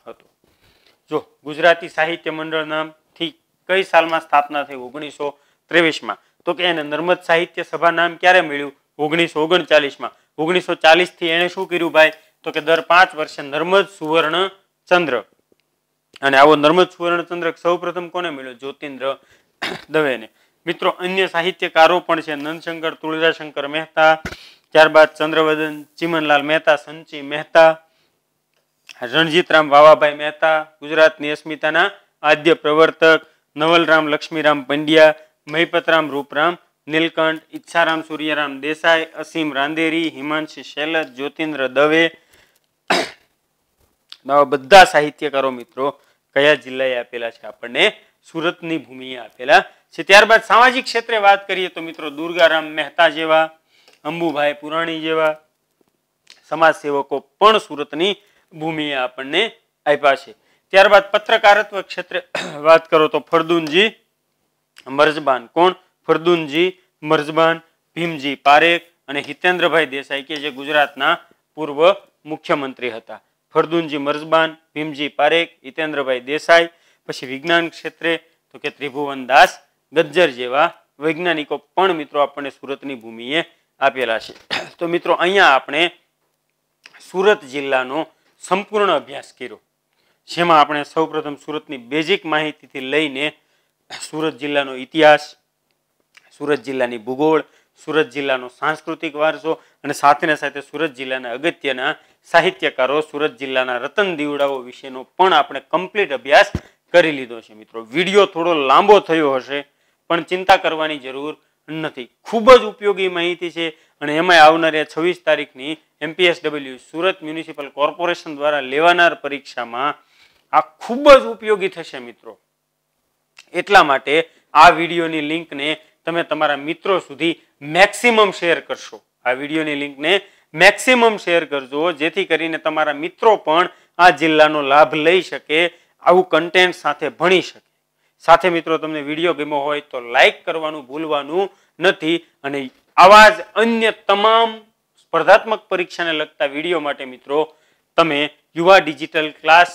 S1: હતો જો ગુજરાતી સાહિત્ય મંડળ નામથી કઈ સાલમાં સ્થાપના થઈ ઓગણીસો ત્રેવીસમાં તો કે એને નર્મદ સાહિત્ય સભા નામ ક્યારે મળ્યું ઓગણીસો ઓગણચાલીસમાં ઓગણીસો ચાલીસથી એણે શું કર્યું ભાઈ તો કે દર પાંચ વર્ષે નર્મદ સુવર્ણ ચંદ્રક અને આવો નર્મદ સુવર્ણચંદ્રક સૌ પ્રથમ કોને મળ્યો જ્યોતિન્દ્ર દવેને મિત્રો અન્ય સાહિત્યકારો પણ છે નંદશંકર તુળજાશંકર મહેતા ત્યારબાદ ચંદ્રવદન ચીમનલાલ મહેતા સંચી મહેતા રણજીતરામ વાવાભાઈ મહેતા ગુજરાતની અસ્મિતાના આદ્ય પ્રવર્તક નવલરામ લક્ષ્મીરામ પંડ્યા મહિપતરામ રૂપરામ નીલકંઠ ઈચ્છારામ સૂર્યરામ દેસાઈ અસીમ રાંદેરી હિમાંશી શૈલત જ્યોતિન્દ્ર દવે [coughs] આવા બધા સાહિત્યકારો મિત્રો કયા જિલ્લાએ આપેલા છે આપણને સુરતની ભૂમિએ આપેલા છે ત્યારબાદ સામાજિક ક્ષેત્રે વાત કરીએ તો મિત્રો દુર્ગારામ મહેતા જેવા અંબુભાઈ પુરાણી જેવા સમાજ સેવકો પણ સુરતની ભૂમિએ આપણને આપ્યા છે ત્યારબાદ પત્રકારત્વ ક્ષેત્રે [coughs] વાત કરો તો ફરદુનજી મરજબાન કોણ ફરદુનજી મરજબાન ભીમજી પારેખ અને હિતેન્દ્રભાઈ દેસાઈ કે જે ગુજરાતના પૂર્વ મુખ્યમંત્રી હતા ફરદુનજી મરજબાન ભીમજી પારેખ હિતેન્દ્રભાઈ દેસાઈ પછી વિજ્ઞાન ક્ષેત્રે તો કે ત્રિભુવન દાસ ગજ્જર જેવા વૈજ્ઞાનિકો પણ મિત્રો આપણને સુરતની ભૂમિએ આપેલા છે તો મિત્રો અહીંયા આપણે સુરત જિલ્લાનો સંપૂર્ણ અભ્યાસ કર્યો જેમાં આપણે સૌપ્રથમ સુરતની બેઝિક માહિતીથી લઈને સુરત જિલ્લાનો ઇતિહાસ સુરત જિલ્લાની ભૂગોળ સુરત જિલ્લાનો સાંસ્કૃતિક વારસો અને સાથેને સાથે સુરત જિલ્લાના અગત્યના સાહિત્યકારો સુરત જિલ્લાના રતન દીવડાઓ વિશેનો પણ આપણે કમ્પ્લીટ અભ્યાસ કરી લીધો છે મિત્રો વિડીયો થોડો લાંબો થયો હશે પણ ચિંતા કરવાની જરૂર નથી ખૂબ જ ઉપયોગી માહિતી છે અને એમાં આવનારી છવ્વીસ તારીખની એમપીએસડબલ્યુ સુરત મ્યુનિસિપલ કોર્પોરેશન દ્વારા લેવાનાર પરીક્ષામાં આ ખૂબ જ ઉપયોગી થશે મિત્રો એટલા માટે આ વિડીયોની લિંકને તમે તમારા મિત્રો સુધી મેક્સિમમ શેર કરશો આ વિડીયોની લિંકને મેક્સિમમ શેર કરજો જેથી કરીને તમારા મિત્રો પણ આ જિલ્લાનો લાભ લઈ શકે આવું કન્ટેન્ટ સાથે ભણી શકે સાથે મિત્રો તમને વિડીયો ગમ્યો હોય તો લાઈક કરવાનું ભૂલવાનું નથી અને આવા જ અન્ય તમામ સ્પર્ધાત્મક પરીક્ષાને લગતા વિડીયો માટે મિત્રો તમે યુવા ડિજિટલ ક્લાસ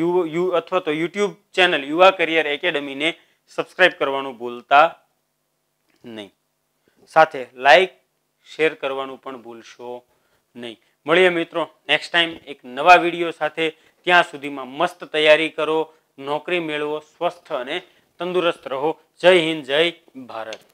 S1: યુ યુ અથવા તો યુટ્યુબ ચેનલ યુવા કરિયર એકેડમીને સબસ્ક્રાઈબ કરવાનું ભૂલતા નહીં સાથે લાઈક શેર કરવાનું પણ ભૂલશો નહીં મળીએ મિત્રો નેક્સ્ટ ટાઈમ એક નવા વિડીયો સાથે ત્યાં સુધીમાં મસ્ત તૈયારી કરો નોકરી મેળવો સ્વસ્થ અને તંદુરસ્ત રહો જય હિન્દ જય ભારત